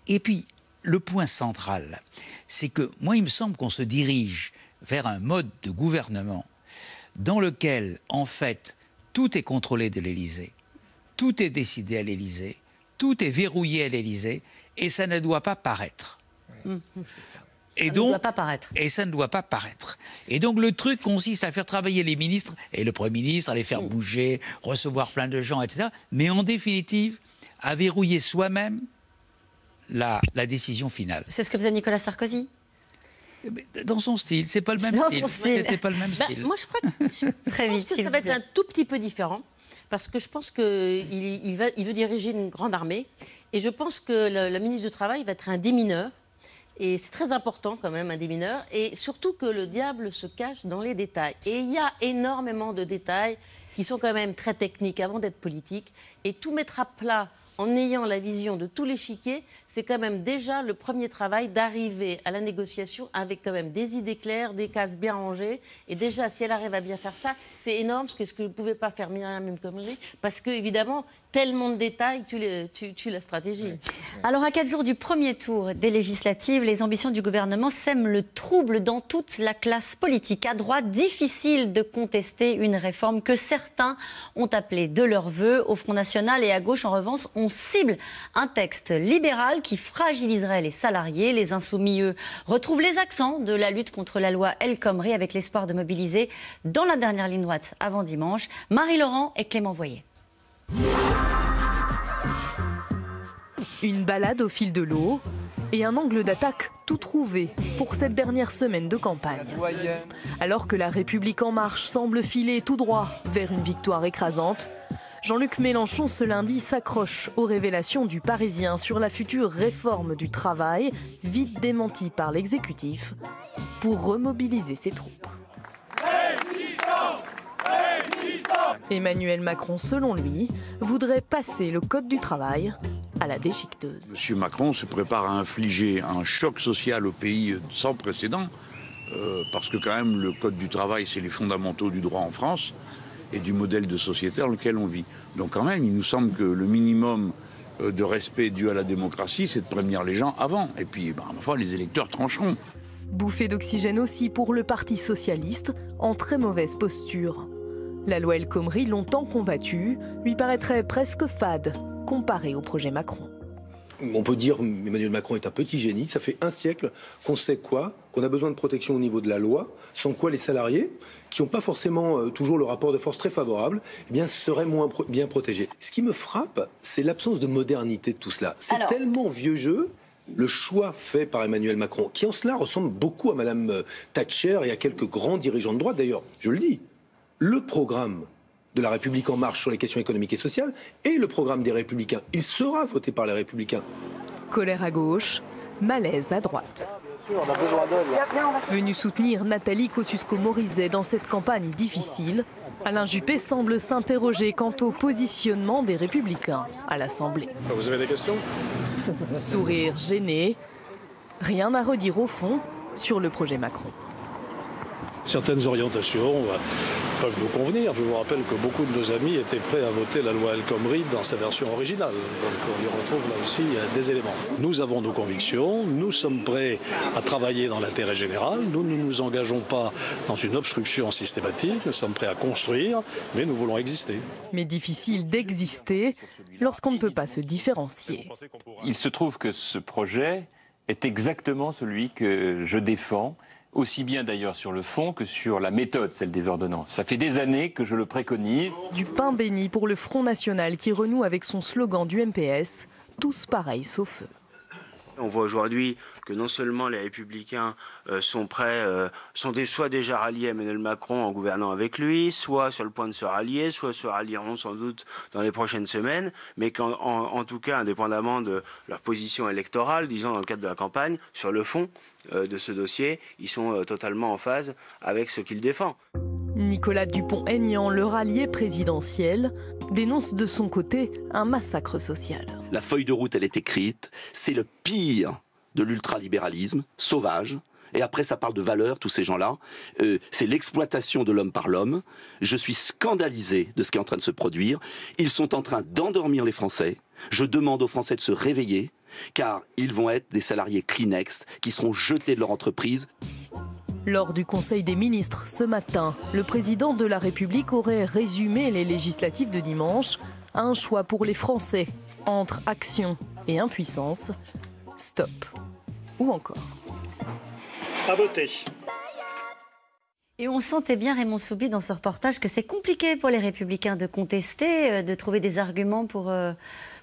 et puis, le point central, c'est que moi, il me semble qu'on se dirige vers un mode de gouvernement dans lequel, en fait, tout est contrôlé de l'Élysée, tout est décidé à l'Élysée, tout est verrouillé à l'Élysée, et ça ne doit pas paraître. Hum. Et ça ne doit pas paraître. Et ça ne doit pas paraître. Et donc le truc consiste à faire travailler les ministres et le Premier ministre, à les faire hum. bouger, recevoir plein de gens, etc. Mais en définitive, à verrouiller soi-même la, décision finale. C'est ce que faisait Nicolas Sarkozy dans son style, c'est pas le même style. C'était pas le même bah, style. moi, je crois que, [laughs] pense que ça va être un tout petit peu différent parce que je pense qu'il il, veut diriger une grande armée et je pense que la, ministre du Travail va être un démineur. Et c'est très important quand même, un démineur. Et surtout que le diable se cache dans les détails. Et il y a énormément de détails qui sont quand même très techniques avant d'être politiques. Et tout mettre à plat en ayant la vision de tous les l'échiquier, c'est quand même déjà le premier travail d'arriver à la négociation avec quand même des idées claires, des cases bien rangées. Et déjà, si elle arrive à bien faire ça, c'est énorme, parce que ce que ne pouvait pas faire même lui, parce que évidemment, tellement de détails, tu, tu, la stratégie. Alors, à quatre jours du premier tour des législatives, les ambitions du gouvernement sèment le trouble dans toute la classe politique. À droite, difficile de contester une réforme que certains ont appelée de leur vœu. Au Front National et à gauche, en revanche, on cible un texte libéral qui fragiliserait les salariés. Les insoumis, eux, retrouvent les accents de la lutte contre la loi El Khomri avec l'espoir de mobiliser dans la dernière ligne droite avant dimanche. Marie-Laurent et Clément Voyer. Une balade au fil de l'eau et un angle d'attaque tout trouvé pour cette dernière semaine de campagne. Alors que la République en marche semble filer tout droit vers une victoire écrasante, Jean-Luc Mélenchon ce lundi s'accroche aux révélations du Parisien sur la future réforme du travail, vite démentie par l'exécutif, pour remobiliser ses troupes. Emmanuel Macron, selon lui, voudrait passer le Code du travail à la déchiqueteuse. Monsieur Macron se prépare à infliger un choc social au pays sans précédent, euh, parce que quand même le Code du travail, c'est les fondamentaux du droit en France et du modèle de société dans lequel on vit. Donc quand même, il nous semble que le minimum euh, de respect dû à la démocratie, c'est de prévenir les gens avant. Et puis, ben, fois les électeurs trancheront. Bouffée d'oxygène aussi pour le Parti socialiste, en très mauvaise posture. La loi El Khomri, longtemps combattue, lui paraîtrait presque fade comparée au projet Macron. On peut dire Emmanuel Macron est un petit génie. Ça fait un siècle qu'on sait quoi Qu'on a besoin de protection au niveau de la loi, sans quoi les salariés, qui n'ont pas forcément euh, toujours le rapport de force très favorable, eh bien seraient moins bien protégés. Ce qui me frappe, c'est l'absence de modernité de tout cela. C'est tellement vieux jeu le choix fait par Emmanuel Macron, qui en cela ressemble beaucoup à Madame euh, Thatcher et à quelques grands dirigeants de droite, d'ailleurs, je le dis, le programme de la République en marche sur les questions économiques et sociales et le programme des républicains. Il sera voté par les républicains. Colère à gauche, malaise à droite. Ah, Venu soutenir Nathalie Kosciusko-Morizet dans cette campagne difficile, Alain Juppé semble s'interroger quant au positionnement des Républicains à l'Assemblée. Ah, vous avez des questions Sourire gêné, rien à redire au fond sur le projet Macron certaines orientations euh, peuvent nous convenir. Je vous rappelle que beaucoup de nos amis étaient prêts à voter la loi El Khomri dans sa version originale. Donc on y retrouve là aussi euh, des éléments. Nous avons nos convictions, nous sommes prêts à travailler dans l'intérêt général, nous ne nous engageons pas dans une obstruction systématique, nous sommes prêts à construire, mais nous voulons exister. Mais difficile d'exister lorsqu'on ne peut pas se différencier. Il se trouve que ce projet est exactement celui que je défends aussi bien d'ailleurs sur le fond que sur la méthode, celle des ordonnances. Ça fait des années que je le préconise. Du pain béni pour le Front National qui renoue avec son slogan du MPS, tous pareils sauf eux. On voit aujourd'hui que non seulement les républicains euh, sont prêts, euh, sont soit déjà ralliés à Emmanuel Macron en gouvernant avec lui, soit sur le point de se rallier, soit se rallieront sans doute dans les prochaines semaines, mais qu'en tout cas, indépendamment de leur position électorale, disons dans le cadre de la campagne, sur le fond euh, de ce dossier, ils sont totalement en phase avec ce qu'ils défendent. Nicolas Dupont-Aignan, le rallié présidentiel, dénonce de son côté un massacre social. La feuille de route, elle est écrite. C'est le pire de l'ultralibéralisme, sauvage. Et après, ça parle de valeurs, tous ces gens-là. Euh, c'est l'exploitation de l'homme par l'homme. Je suis scandalisé de ce qui est en train de se produire. Ils sont en train d'endormir les Français. Je demande aux Français de se réveiller, car ils vont être des salariés Kleenex qui seront jetés de leur entreprise. Lors du Conseil des ministres ce matin, le président de la République aurait résumé les législatives de dimanche un choix pour les Français entre action et impuissance, stop ou encore. À voter. Et on sentait bien, Raymond Soubi, dans ce reportage, que c'est compliqué pour les républicains de contester, euh, de trouver des arguments pour, euh,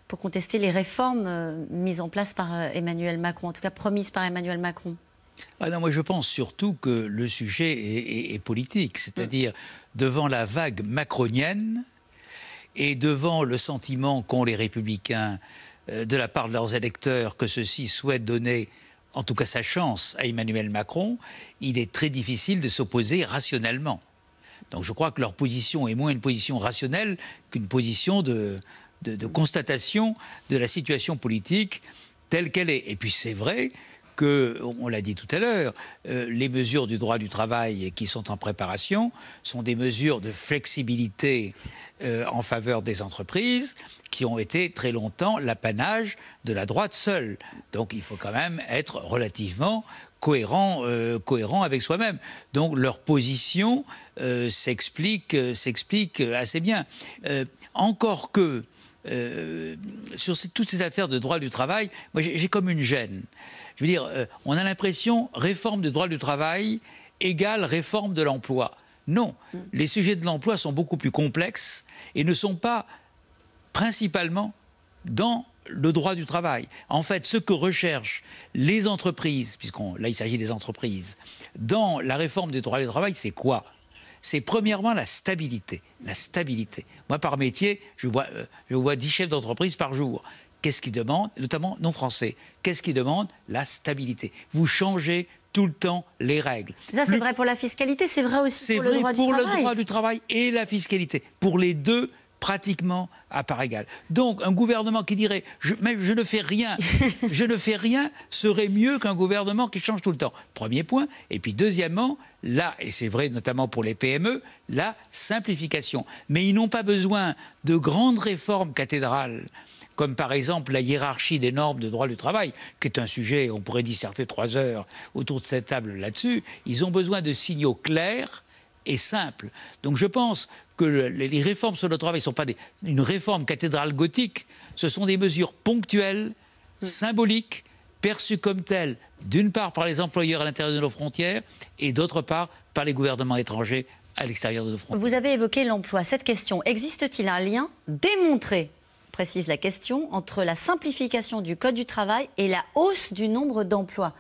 pour contester les réformes euh, mises en place par Emmanuel Macron, en tout cas promises par Emmanuel Macron. Ah moi je pense surtout que le sujet est, politique, c'est-à-dire devant la vague macronienne et devant le sentiment qu'ont les républicains euh, de la part de leurs électeurs que ceux-ci souhaitent donner en tout cas sa chance à Emmanuel Macron, il est très difficile de s'opposer rationnellement. Donc je crois que leur position est moins une position rationnelle qu'une position de, constatation de la situation politique telle qu'elle est. Et puis c'est vrai que, on l'a dit tout à l'heure, euh, les mesures du droit du travail qui sont en préparation sont des mesures de flexibilité euh, en faveur des entreprises qui ont été très longtemps l'apanage de la droite seule. Donc il faut quand même être relativement cohérent, euh, cohérent avec soi-même. Donc leur position s'explique, s'explique assez bien. encore que euh, sur toutes ces affaires de droit du travail, moi j'ai comme une gêne. Je veux dire, euh, on a l'impression réforme du droit du travail égale réforme de l'emploi. Non, les sujets de l'emploi sont beaucoup plus complexes et ne sont pas principalement dans le droit du travail. En fait, ce que recherchent les entreprises, puisqu'on là il s'agit des entreprises, dans la réforme du droit du travail, c'est quoi c'est premièrement la stabilité. La stabilité. Moi, par métier, je vois, euh, je vois 10 chefs d'entreprise par jour. Qu'est-ce qu'ils demandent, notamment non français Qu'est-ce qu'ils demandent La stabilité. Vous changez tout le temps les règles. Ça, c'est vrai pour la fiscalité, c'est vrai aussi pour, le, droit du travail. — C'est vrai pour le droit du travail et la fiscalité. Pour les deux, pratiquement à part égale. Donc un gouvernement qui dirait je, je ne fais rien, [laughs] je ne fais rien serait mieux qu'un gouvernement qui change tout le temps. Premier point. Et puis deuxièmement, là, et c'est vrai notamment pour les PME, la simplification. Mais ils n'ont pas besoin de grandes réformes cathédrales comme par exemple la hiérarchie des normes de droit du travail, qui est un sujet, on pourrait disserter trois heures autour de cette table là-dessus, ils ont besoin de signaux clairs et simples. Donc je pense que les réformes sur le travail ne sont pas une réforme cathédrale gothique, ce sont des mesures ponctuelles, mm. symboliques, perçues comme telles, d'une part par les employeurs à l'intérieur de nos frontières et d'autre part par les gouvernements étrangers à l'extérieur de nos frontières. Vous avez évoqué l'emploi. Cette question, existe-t-il un lien démontré précise la question, entre la simplification du Code du travail et la hausse du nombre d'emplois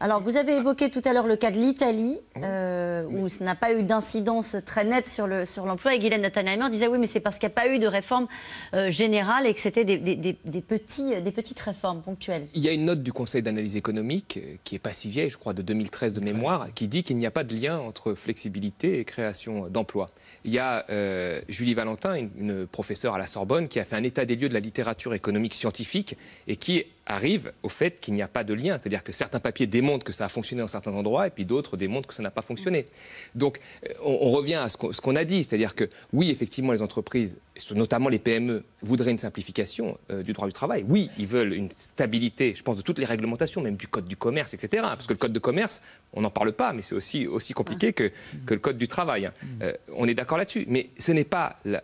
alors, vous avez évoqué tout à l'heure le cas de l'Italie, euh, où ça n'a pas eu d'incidence très nette sur l'emploi. Le, sur et Guylaine Nathanheimer disait oui, mais c'est parce qu'il n'y a pas eu de réforme euh, générale et que c'était des, des petites réformes ponctuelles. Il y a une note du Conseil d'analyse économique, euh, qui n'est pas si vieille, je crois, de 2013 de mémoire, qui dit qu'il n'y a pas de lien entre flexibilité et création d'emplois. Il y a euh, Julie Valentin, une, une professeure à la Sorbonne, qui a fait un état des lieux de la littérature économique scientifique et qui arrive au fait qu'il n'y a pas de lien. C'est-à-dire que certains papiers démontrent démontrent que ça a fonctionné dans certains endroits et puis d'autres démontrent que ça n'a pas fonctionné. Donc euh, on, revient à ce qu'on a dit, c'est-à-dire que oui, effectivement, les entreprises notamment les PME, voudraient une simplification euh, du droit du travail. Oui, ils veulent une stabilité, je pense, de toutes les réglementations, même du code du commerce, etc. Parce que le code de commerce, on n'en parle pas, mais c'est aussi, aussi compliqué ah. que, que le code du travail. Hein. Mm. Euh, on est d'accord là-dessus. Mais ce n'est pas la,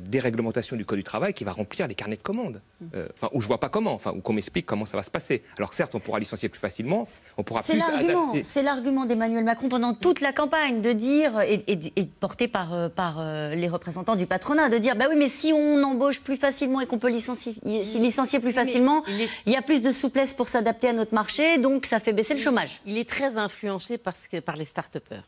déréglementation du code du travail qui va remplir les carnets de commandes. Mm. Euh, enfin, ou je vois pas comment, enfin, ou qu'on m'explique comment ça va se passer. Alors certes, on pourra licencier plus facilement, on pourra plus adapter. C'est l'argument d'Emmanuel Macron pendant toute la campagne de dire, et, et porté par, par les représentants du patronat, de dire bah oui, mais si on embauche plus facilement et qu'on peut licencier, licencier plus facilement, il, y a plus de souplesse pour s'adapter à notre marché, donc ça fait baisser le chômage. Il est très influencé parce que, par les start-upers.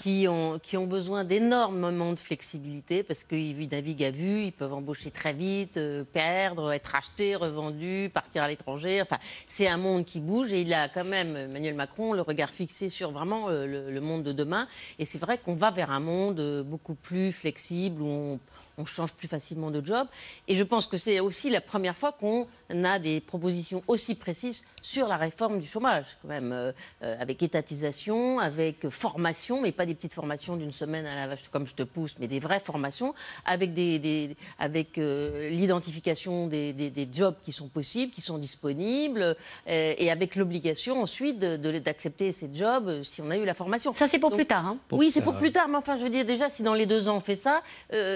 Qui ont, qui ont besoin d'énormément de flexibilité parce qu'ils naviguent à vue, ils peuvent embaucher très vite, euh, perdre, être achetés, revendus, partir à l'étranger. Enfin, c'est un monde qui bouge et il a quand même, Emmanuel Macron, le regard fixé sur vraiment euh, le, le monde de demain. Et c'est vrai qu'on va vers un monde euh, beaucoup plus flexible où on on change plus facilement de job. Et je pense que c'est aussi la première fois qu'on a des propositions aussi précises sur la réforme du chômage, quand même, euh, euh, avec étatisation, avec formation, mais pas des petites formations d'une semaine à la vache comme je te pousse, mais des vraies formations, avec, des, avec euh, l'identification des, jobs qui sont possibles, qui sont disponibles, et avec l'obligation ensuite d'accepter de, d'accepter ces jobs si on a eu la formation. Ça, c'est pour plus tard. Hein. oui, c'est pour plus tard, mais enfin, je veux dire, déjà, si dans les deux ans on fait ça,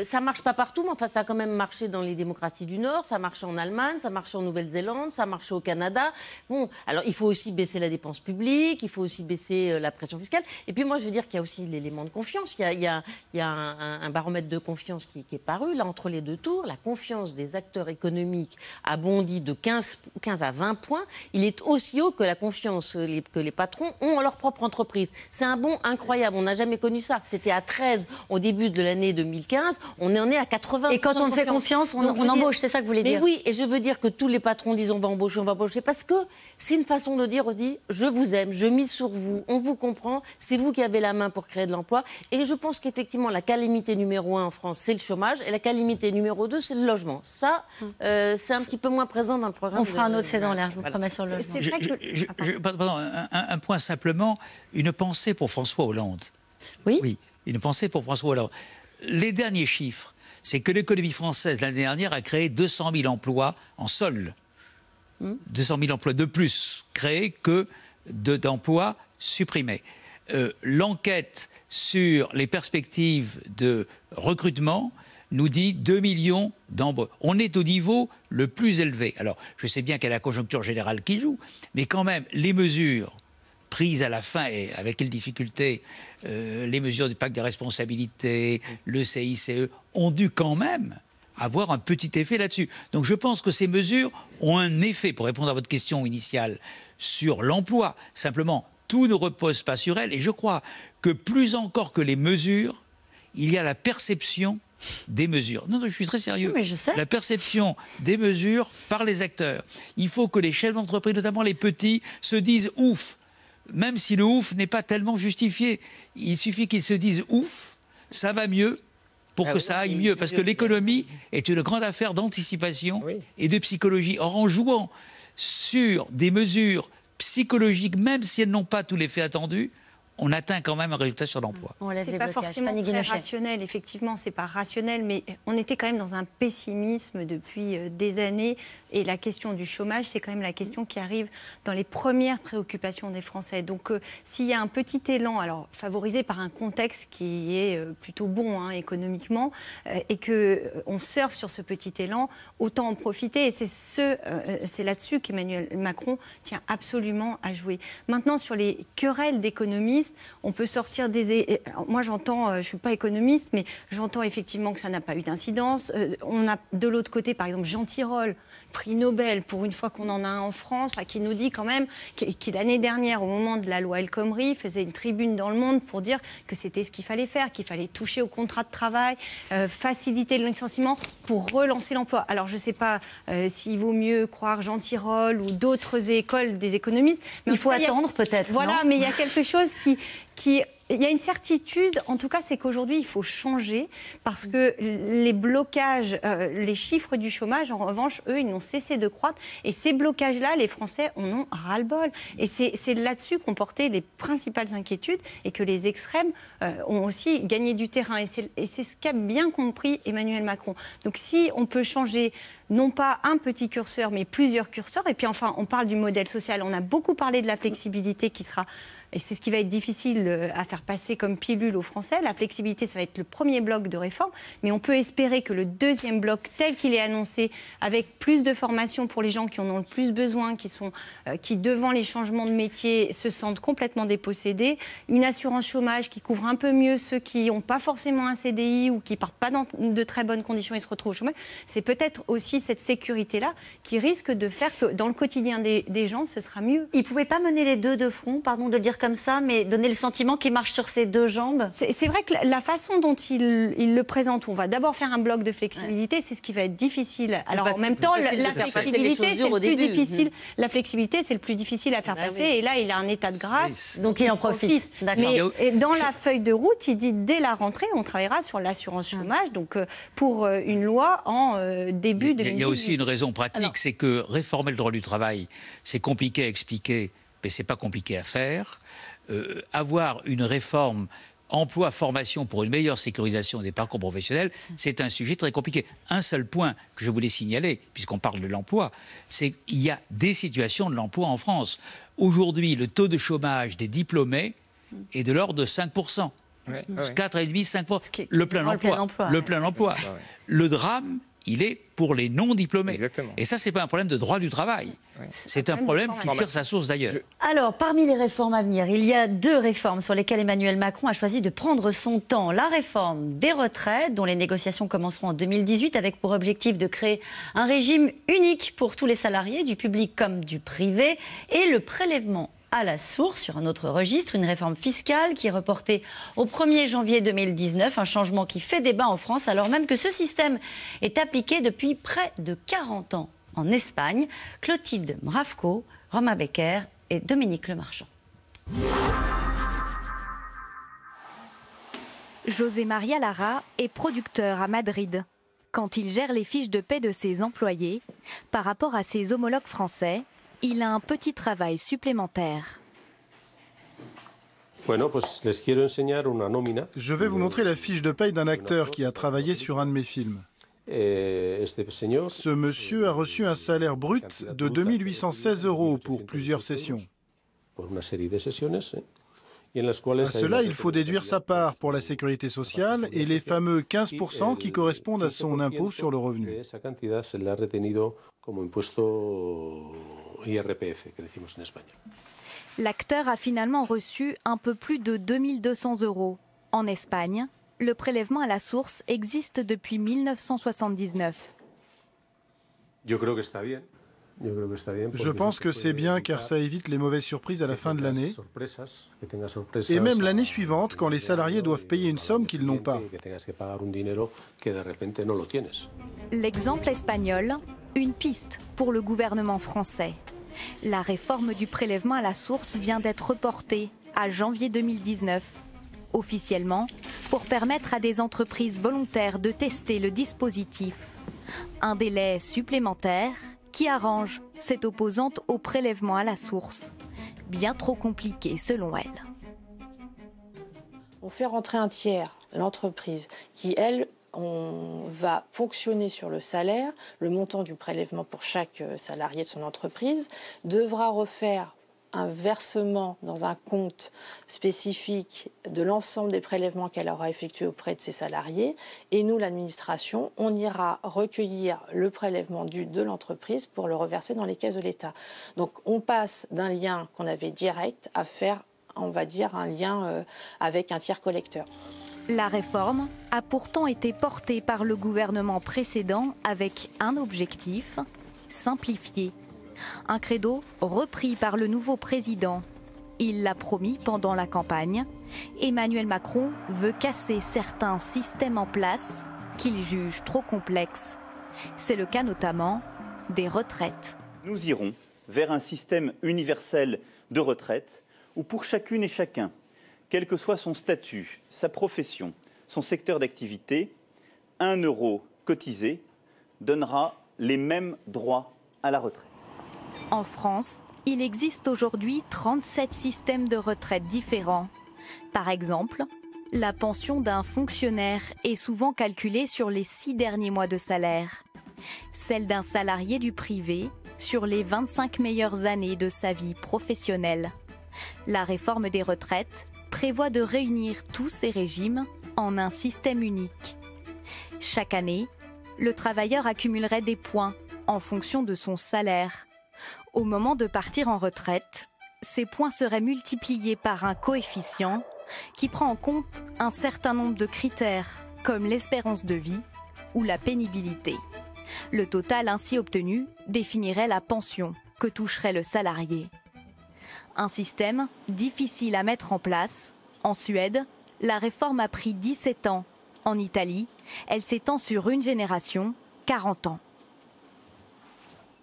ça marche pas partout, mais enfin, ça a quand même marché dans les démocraties du Nord, ça marche en Allemagne, ça marche en Nouvelle-Zélande, ça marche au Canada. Bon, alors il faut aussi baisser la dépense publique, il faut aussi baisser euh, la pression fiscale. Et puis moi, je veux dire qu'il y a aussi l'élément de confiance. Il y a, il un, baromètre de confiance qui, est paru, là, entre les deux tours. La confiance des acteurs économiques a bondi de 15, 15 à 20 points. Il est aussi haut que la confiance euh, que les patrons ont en leur propre entreprise. C'est un bond incroyable. On n'a jamais connu ça. C'était à 13 au début de l'année 2015. On en est à 80 Et quand on fait confiance, on, embauche, c'est ça que vous voulez dire Mais oui, et je veux dire que tous les patrons disent on va embaucher, on va embaucher, parce que c'est une façon de dire, on dit, je vous aime, je mise sur vous, on vous comprend, c'est vous qui avez la main pour créer de l'emploi. Et je pense qu'effectivement, la calamité numéro un en France, c'est le chômage, et la calamité numéro deux, c'est le logement. Ça, hmm. euh, c'est un petit peu moins présent dans le programme. On fera un autre, c'est dans l'air, je vous promets sur le logement. pardon, un, un point simplement, une pensée pour François Hollande. Oui. Oui, une pensée pour François Hollande. Les derniers chiffres c'est que l'économie française, l'année dernière, a créé 200 000 emplois en sol. 200 hmm. 000 emplois de plus créés que d'emplois supprimés. Euh, l'enquête sur les perspectives de recrutement nous dit 2 millions d'emplois. On est au niveau le plus élevé. Alors, je sais bien qu'il y la conjoncture générale qui joue, mais quand même, les mesures prises à la fin et avec quelle difficulté, euh, les mesures du pacte des responsabilités, le CICE, ont dû quand même avoir un petit effet là-dessus. Donc je pense que ces mesures ont un effet, pour répondre à votre question initiale, sur l'emploi. Simplement, tout ne repose pas sur elles. Et je crois que plus encore que les mesures, il y a la perception des mesures. Non, je suis très sérieux. La perception des mesures par les acteurs. Il faut que les chefs d'entreprise, notamment les petits, se disent ouf, même si le ouf n'est pas tellement justifié. Il suffit qu'ils se disent ouf, ça va mieux pour ah que ça aille mieux. Parce que l'économie est une grande affaire d'anticipation ah et de psychologie. Or, en jouant sur des mesures psychologiques, même si elles n'ont pas tous les faits attendus, on atteint quand même un résultat sur l'emploi. C'est pas forcément rationnel, effectivement, c'est pas rationnel, mais on était quand même dans un pessimisme depuis euh, des années. Et la question du chômage, c'est quand même la question qui arrive dans les premières préoccupations des Français. Donc, euh, s'il y a un petit élan, alors favorisé par un contexte qui est euh, plutôt bon hein, économiquement, et que on surfe sur ce petit élan, autant en profiter. Et c'est ce, c'est là-dessus qu'Emmanuel Macron tient absolument à jouer. Maintenant, sur les querelles d'économistes on peut sortir des... Euh, moi, j'entends, euh, je ne suis pas économiste, mais j'entends effectivement que ça n'a pas eu d'incidence. Euh, on a de l'autre côté, par exemple, Jean Tirole, prix Nobel, pour une fois qu'on en a un en France, qui nous dit quand même qui, l'année dernière, au moment de la loi El Khomri, faisait une tribune dans le monde pour dire que c'était ce qu'il fallait faire, qu'il fallait toucher au contrat de travail, faciliter le licenciement pour relancer l'emploi. Alors, je ne sais pas s'il vaut mieux croire Jean Tirole ou d'autres écoles des économistes. Mais il faut attendre peut-être. Voilà, mais il y a quelque chose qui, qui, il y a une certitude, en tout cas, c'est qu'aujourd'hui, il faut changer parce que les blocages, euh, les chiffres du chômage, en revanche, eux, ils n'ont cessé de croître. Et ces blocages-là, les Français en ont ras-le-bol. Et c'est là-dessus qu'ont porté les principales inquiétudes et que les extrêmes euh, ont aussi gagné du terrain. Et c'est ce qu'a bien compris Emmanuel Macron. Donc si on peut changer non pas un petit curseur, mais plusieurs curseurs. Et puis enfin, on parle du modèle social. On a beaucoup parlé de la flexibilité qui sera, et c'est ce qui va être difficile euh, à faire passer comme pilule aux Français. La flexibilité, ça va être le premier bloc de réforme, mais on peut espérer que le deuxième bloc, tel qu'il est annoncé, avec plus de formation pour les gens qui en ont le plus besoin, qui sont, euh, qui devant les changements de métier se sentent complètement dépossédés, une assurance chômage qui couvre un peu mieux ceux qui n'ont pas forcément un CDI ou qui partent pas dans de très bonnes conditions et se retrouvent au chômage, c'est peut-être aussi cette sécurité-là qui risque de faire que dans le quotidien des, gens, ce sera mieux. Il ne pouvait pas mener les deux de front, pardon de le dire comme ça, mais donner le sentiment qu'il marche sur ses deux jambes. C'est vrai que la façon dont il le présente, on va d'abord faire un bloc de flexibilité, c'est ce qui va être difficile. Alors en même temps, la, flexibilité, c'est le plus difficile. Mmh. La flexibilité, c'est le plus difficile à faire ah passer. Et là, il a un état de grâce. Donc il en profite. Mais et dans la feuille de route, il dit dès la rentrée, on travaillera sur l'assurance ah. chômage, donc euh, pour euh, une loi en euh, début de il y a aussi une raison pratique, c'est que réformer le droit du travail, c'est compliqué à expliquer, mais c'est pas compliqué à faire. Euh, avoir une réforme emploi, formation pour une meilleure sécurisation des parcours professionnels, c'est un sujet très compliqué. Un seul point que je voulais signaler, puisqu'on parle de l'emploi, c'est qu'il y a des situations de l'emploi en France. Aujourd'hui, le taux de chômage des diplômés mm. est de l'ordre de 5%. 4,5-5%. Mm. Le, le plein emploi. Le plein emploi. Le drame, il est pour les non-diplômés. Et ça, ce n'est pas un problème de droit du travail. C'est un problème qui tire sa source d'ailleurs. Alors, parmi les réformes à venir, il y a deux réformes sur lesquelles Emmanuel Macron a choisi de prendre son temps. La réforme des retraites, dont les négociations commenceront en 2018, avec pour objectif de créer un régime unique pour tous les salariés, du public comme du privé, et le prélèvement à la source, sur un autre registre, une réforme fiscale qui est reportée au 1er janvier 2019, un changement qui fait débat en France alors même que ce système est appliqué depuis près de 40 ans en Espagne. Clotilde Mravko, Romain Becker et Dominique Lemarchand. José Maria Lara est producteur à Madrid. Quand il gère les fiches de paie de ses employés, par rapport à ses homologues français, il a un petit travail supplémentaire. Je vais vous montrer la fiche de paye d'un acteur qui a travaillé sur un de mes films. Eh, Ce monsieur a reçu un salaire brut de 2816 euros pour plusieurs sessions. Eh, à cela, il faut déduire sa part pour la sécurité sociale et les fameux 15% qui correspondent à son impôt sur le revenu. Eh, L'acteur a finalement reçu un peu plus de 2200 euros. En Espagne, le prélèvement à la source existe depuis 1979. Je pense que c'est bien car ça évite les mauvaises surprises à la fin de l'année et même l'année suivante quand les salariés doivent payer une somme qu'ils n'ont pas. L'exemple espagnol une piste pour le gouvernement français. La réforme du prélèvement à la source vient d'être reportée à janvier 2019, officiellement, pour permettre à des entreprises volontaires de tester le dispositif. Un délai supplémentaire qui arrange cette opposante au prélèvement à la source. Bien trop compliqué selon elle. On fait rentrer un tiers, l'entreprise, qui, elle, on va ponctionner sur le salaire le montant du prélèvement pour chaque euh, salarié de son entreprise, devra refaire un versement dans un compte spécifique de l'ensemble des prélèvements qu'elle aura effectués auprès de ses salariés. Et nous, l'administration, on ira recueillir le prélèvement dû de l'entreprise pour le reverser dans les caisses de l'État. Donc on passe d'un lien qu'on avait direct à faire, on va dire, un lien euh, avec un tiers collecteur. La réforme a pourtant été portée par le gouvernement précédent avec un objectif, simplifier. Un credo repris par le nouveau président. Il l'a promis pendant la campagne. Emmanuel Macron veut casser certains systèmes en place qu'il juge trop complexes. C'est le cas notamment des retraites. Nous irons vers un système universel de retraite où pour chacune et chacun, quel que soit son statut, sa profession, son secteur d'activité, un euro cotisé donnera les mêmes droits à la retraite. En France, il existe aujourd'hui 37 systèmes de retraite différents. Par exemple, la pension d'un fonctionnaire est souvent calculée sur les six derniers mois de salaire, celle d'un salarié du privé sur les 25 meilleures années de sa vie professionnelle. La réforme des retraites prévoit de réunir tous ces régimes en un système unique. Chaque année, le travailleur accumulerait des points en fonction de son salaire. Au moment de partir en retraite, ces points seraient multipliés par un coefficient qui prend en compte un certain nombre de critères comme l'espérance de vie ou la pénibilité. Le total ainsi obtenu définirait la pension que toucherait le salarié. Un système difficile à mettre en place. En Suède, la réforme a pris 17 ans. En Italie, elle s'étend sur une génération, 40 ans.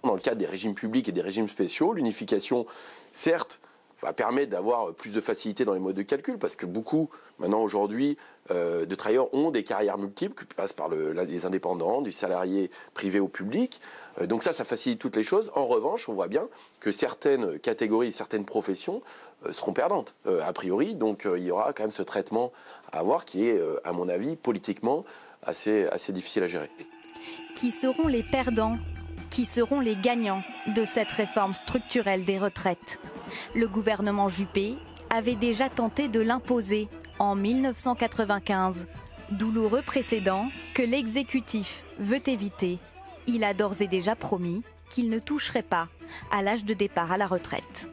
Dans le cadre des régimes publics et des régimes spéciaux, l'unification, certes, va permettre d'avoir plus de facilité dans les modes de calcul, parce que beaucoup, maintenant aujourd'hui, euh, de travailleurs ont des carrières multiples qui passent par des les indépendants, du salarié privé au public. Euh, donc ça, ça facilite toutes les choses. En revanche, on voit bien que certaines catégories, certaines professions euh, seront perdantes, euh, a priori. Donc il y aura quand même ce traitement à avoir qui est, à mon avis, politiquement assez, difficile à gérer. Qui seront les perdants qui seront les gagnants de cette réforme structurelle des retraites. Le gouvernement Juppé avait déjà tenté de l'imposer en 1995, douloureux précédent que l'exécutif veut éviter. Il a d'ores et déjà promis qu'il ne toucherait pas à l'âge de départ à la retraite.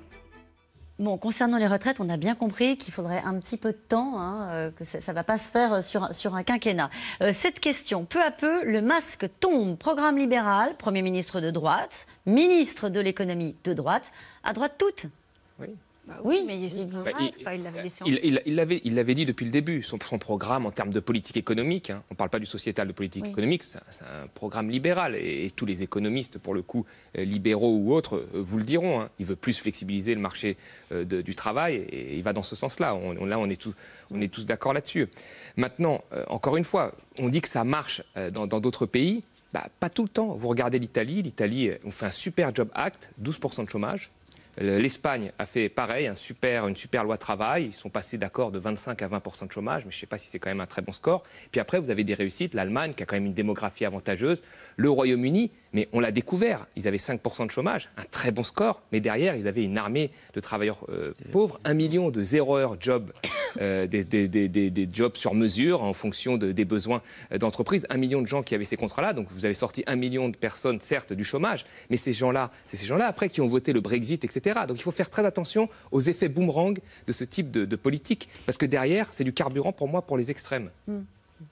Bon, concernant les retraites, on a bien compris qu'il faudrait un petit peu de temps, hein, euh, que ça ne va pas se faire euh, sur, sur un quinquennat. Euh, cette question, peu à peu, le masque tombe. Programme libéral, Premier ministre de droite, ministre de l'économie de droite, à droite toute. Oui. Bah oui, mais il l'avait il, l'avait dit depuis le début, son, programme en termes de politique économique, hein. on ne parle pas du sociétal de politique économique, c'est un programme libéral, et, tous les économistes, pour le coup, euh, libéraux ou autres, euh, vous le diront, hein. il veut plus flexibiliser le marché euh, du travail, et, il va dans ce sens-là, là on est, on est tous d'accord là-dessus. Maintenant, encore une fois, on dit que ça marche dans d'autres pays, bah, pas tout le temps. Vous regardez l'Italie, l'Italie, on fait un super job act, 12% de chômage, L'Espagne a fait pareil, un super, une super loi travail. Ils sont passés d'accord de 25 à 20 de chômage, mais je ne sais pas si c'est quand même un très bon score. Puis après, vous avez des réussites. L'Allemagne, qui a quand même une démographie avantageuse. Le Royaume-Uni, mais on l'a découvert. Ils avaient 5 de chômage, un très bon score. Mais derrière, ils avaient une armée de travailleurs euh, pauvres, un million de zéro heure job euh, des, des, jobs sur mesure en fonction des besoins d'entreprise. Un million de gens qui avaient ces contrats-là, donc vous avez sorti un million de personnes, certes, du chômage, mais ces gens-là, c'est ces gens-là après qui ont voté le Brexit, etc. Donc il faut faire très attention aux effets boomerang de ce type de, politique, parce que derrière, c'est du carburant pour moi pour les extrêmes. Hmm.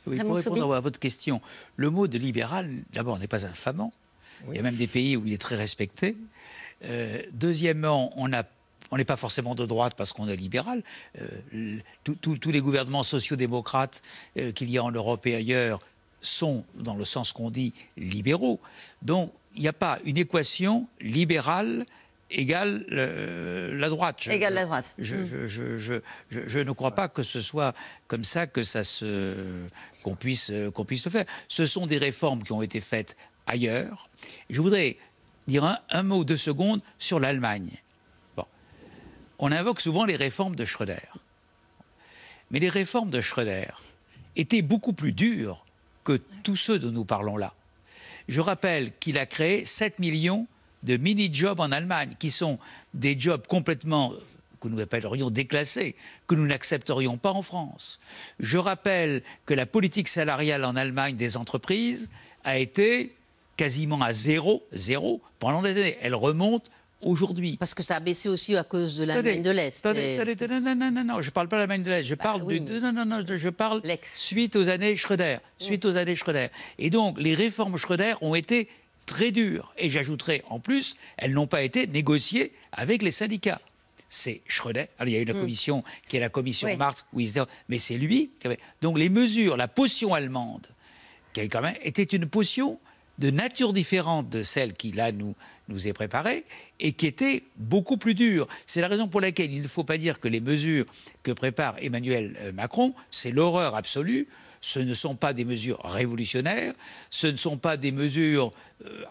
Oui, pour répondre à votre question, le mot de libéral, d'abord, n'est pas infamant. Il y a même des pays où il est très respecté. Euh, deuxièmement, on a on n'est pas forcément de droite parce qu'on est libéral. Euh, tous les gouvernements sociodémocrates euh, qu'il y a en Europe et ailleurs sont, dans le sens qu'on dit, libéraux. Donc, il n'y a pas une équation libérale égale euh, la droite. Je, égale la droite. Mm. Je, ne crois pas que ce soit comme ça que ça se qu'on puisse qu'on puisse le faire. Ce sont des réformes qui ont été faites ailleurs. Je voudrais dire un, un mot, deux secondes sur l'Allemagne. On invoque souvent les réformes de Schröder. Mais les réformes de Schröder étaient beaucoup plus dures que tous ceux dont nous parlons là. Je rappelle qu'il a créé 7 millions de mini-jobs en Allemagne, qui sont des jobs complètement que nous appellerions déclassés, que nous n'accepterions pas en France. Je rappelle que la politique salariale en Allemagne des entreprises a été quasiment à zéro, zéro pendant des années. Elle remonte aujourd'hui. Parce que ça a baissé aussi à cause de la Maine de l'Est. Non, non, non, je parle pas de la Maine de l'Est. Je bah parle non, non, non, je parle suite aux années Schröder. Suite aux années Schröder. Et donc, les réformes Schröder ont été très dures. Et j'ajouterai, en plus, elles n'ont pas été négociées avec les syndicats c'est Schröder. il y a eu la mm. commission qui est la commission oui. Mars, oh, mais c'est lui qui avait. Donc les mesures, la potion allemande, qui avait quand même était une potion de nature différente de celle qui là nous nous est préparé et qui était beaucoup plus dur. C'est la raison pour laquelle il ne faut pas dire que les mesures que prépare Emmanuel euh, Macron, c'est l'horreur absolue. Ce ne sont pas des mesures révolutionnaires, ce ne sont pas des mesures euh,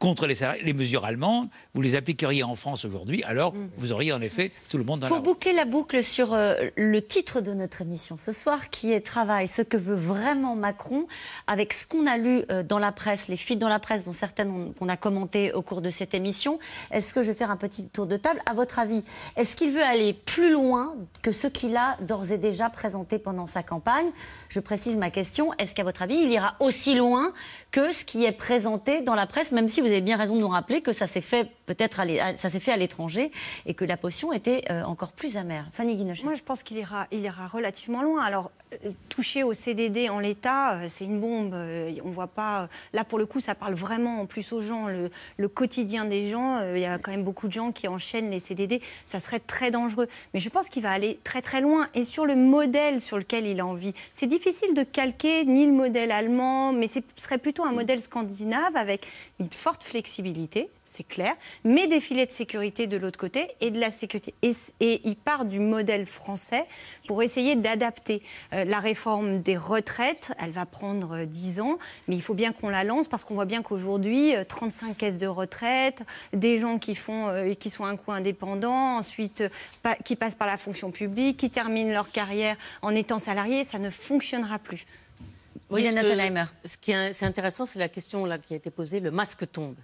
contre les, les, mesures allemandes, vous les appliqueriez en France aujourd'hui, alors mm. vous auriez en effet tout le monde dans Pour boucler la boucle sur euh, le titre de notre émission ce soir, qui est Travail, ce que veut vraiment Macron, avec ce qu'on a lu euh, dans la presse, les fuites dans la presse, dont certaines qu'on a commentées au cours de cette émission, est-ce que je vais faire un petit tour de table À votre avis, est-ce qu'il veut aller plus loin que ce qu'il a d'ores et déjà présenté pendant sa campagne Je précise ma question, est-ce qu'à votre avis, il ira aussi loin que ce qui est présenté dans la presse, même si vous avez bien raison de nous rappeler que ça s'est fait peut-être ça s'est fait à l'étranger et que la potion était euh, encore plus amère. Fanny Guinochet. Moi, je pense qu'il ira, il ira relativement loin. Alors, toucher au CDD en l'état, euh, c'est une bombe. Euh, on voit pas. Euh, là, pour le coup, ça parle vraiment en plus aux gens, le, quotidien des gens. Il y a quand même beaucoup de gens qui enchaînent les CDD. Ça serait très dangereux. Mais je pense qu'il va aller très très loin. Et sur le modèle sur lequel il a envie, c'est difficile de calquer ni le modèle allemand, mais ce serait plutôt un modèle scandinave avec une forte flexibilité, c'est clair, mais des filets de sécurité de l'autre côté et de la sécurité. Et, il part du modèle français pour essayer d'adapter. Euh, la réforme des retraites, elle va prendre 10 euh, ans, mais il faut bien qu'on la lance parce qu'on voit bien qu'aujourd'hui, 35 euh, caisses de retraite, des gens qui, font, qui sont un coup indépendants, ensuite qui passent par la fonction publique, qui terminent leur carrière en étant salariés, ça ne fonctionnera plus. Oui, ce, que, ce qui est intéressant, c'est la question là, qui a été posée, le masque tombe.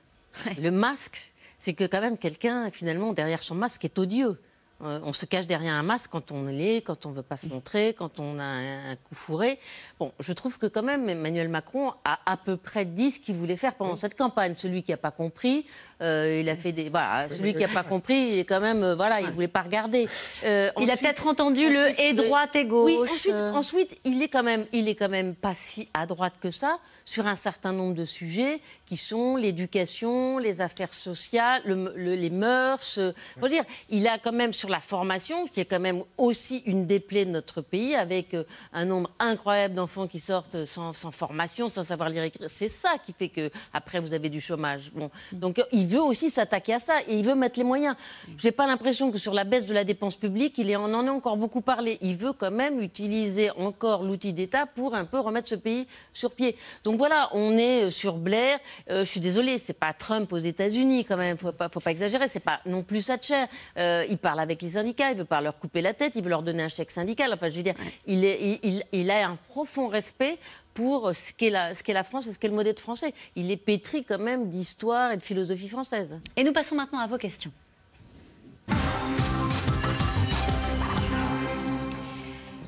Le masque, c'est que quand même quelqu'un, finalement, derrière son masque est odieux. Euh, on se cache derrière un masque quand on l'est, quand on ne veut pas se montrer, quand on a un, coup fourré. Bon, je trouve que quand même Emmanuel Macron a à peu près dit ce qu'il voulait faire pendant cette campagne. Celui qui n'a pas compris, euh, il a fait des. Voilà, celui qui n'a pas compris, il est quand même. Euh, voilà, il ne voulait pas regarder. il a peut-être entendu le et droite et gauche. Oui, ensuite, il, est quand même, il est quand même pas si à droite que ça sur un certain nombre de sujets qui sont l'éducation, les affaires sociales, les mœurs. dire, il a quand même la formation, qui est quand même aussi une des plaies de notre pays, avec euh, un nombre incroyable d'enfants qui sortent sans, formation, sans savoir lire et écrire. C'est ça qui fait que après vous avez du chômage. Bon, donc il veut aussi s'attaquer à ça et il veut mettre les moyens. J'ai pas l'impression que sur la baisse de la dépense publique, il en en a encore beaucoup parlé. Il veut quand même utiliser encore l'outil d'État pour un peu remettre ce pays sur pied. Donc voilà, on est euh, sur Blair. Euh, je suis désolée, c'est pas Trump aux États-Unis quand même. Faut pas, faut pas exagérer. C'est pas non plus Thatcher. il parle avec les syndicats, il veut pas leur couper la tête, il veut leur donner un chèque syndical. Enfin, je veux dire, il, il, il, a un profond respect pour ce qu'est la, la, France et ce qu'est le modèle français. Il est pétri quand même d'histoire et de philosophie française. Et nous passons maintenant à vos questions. «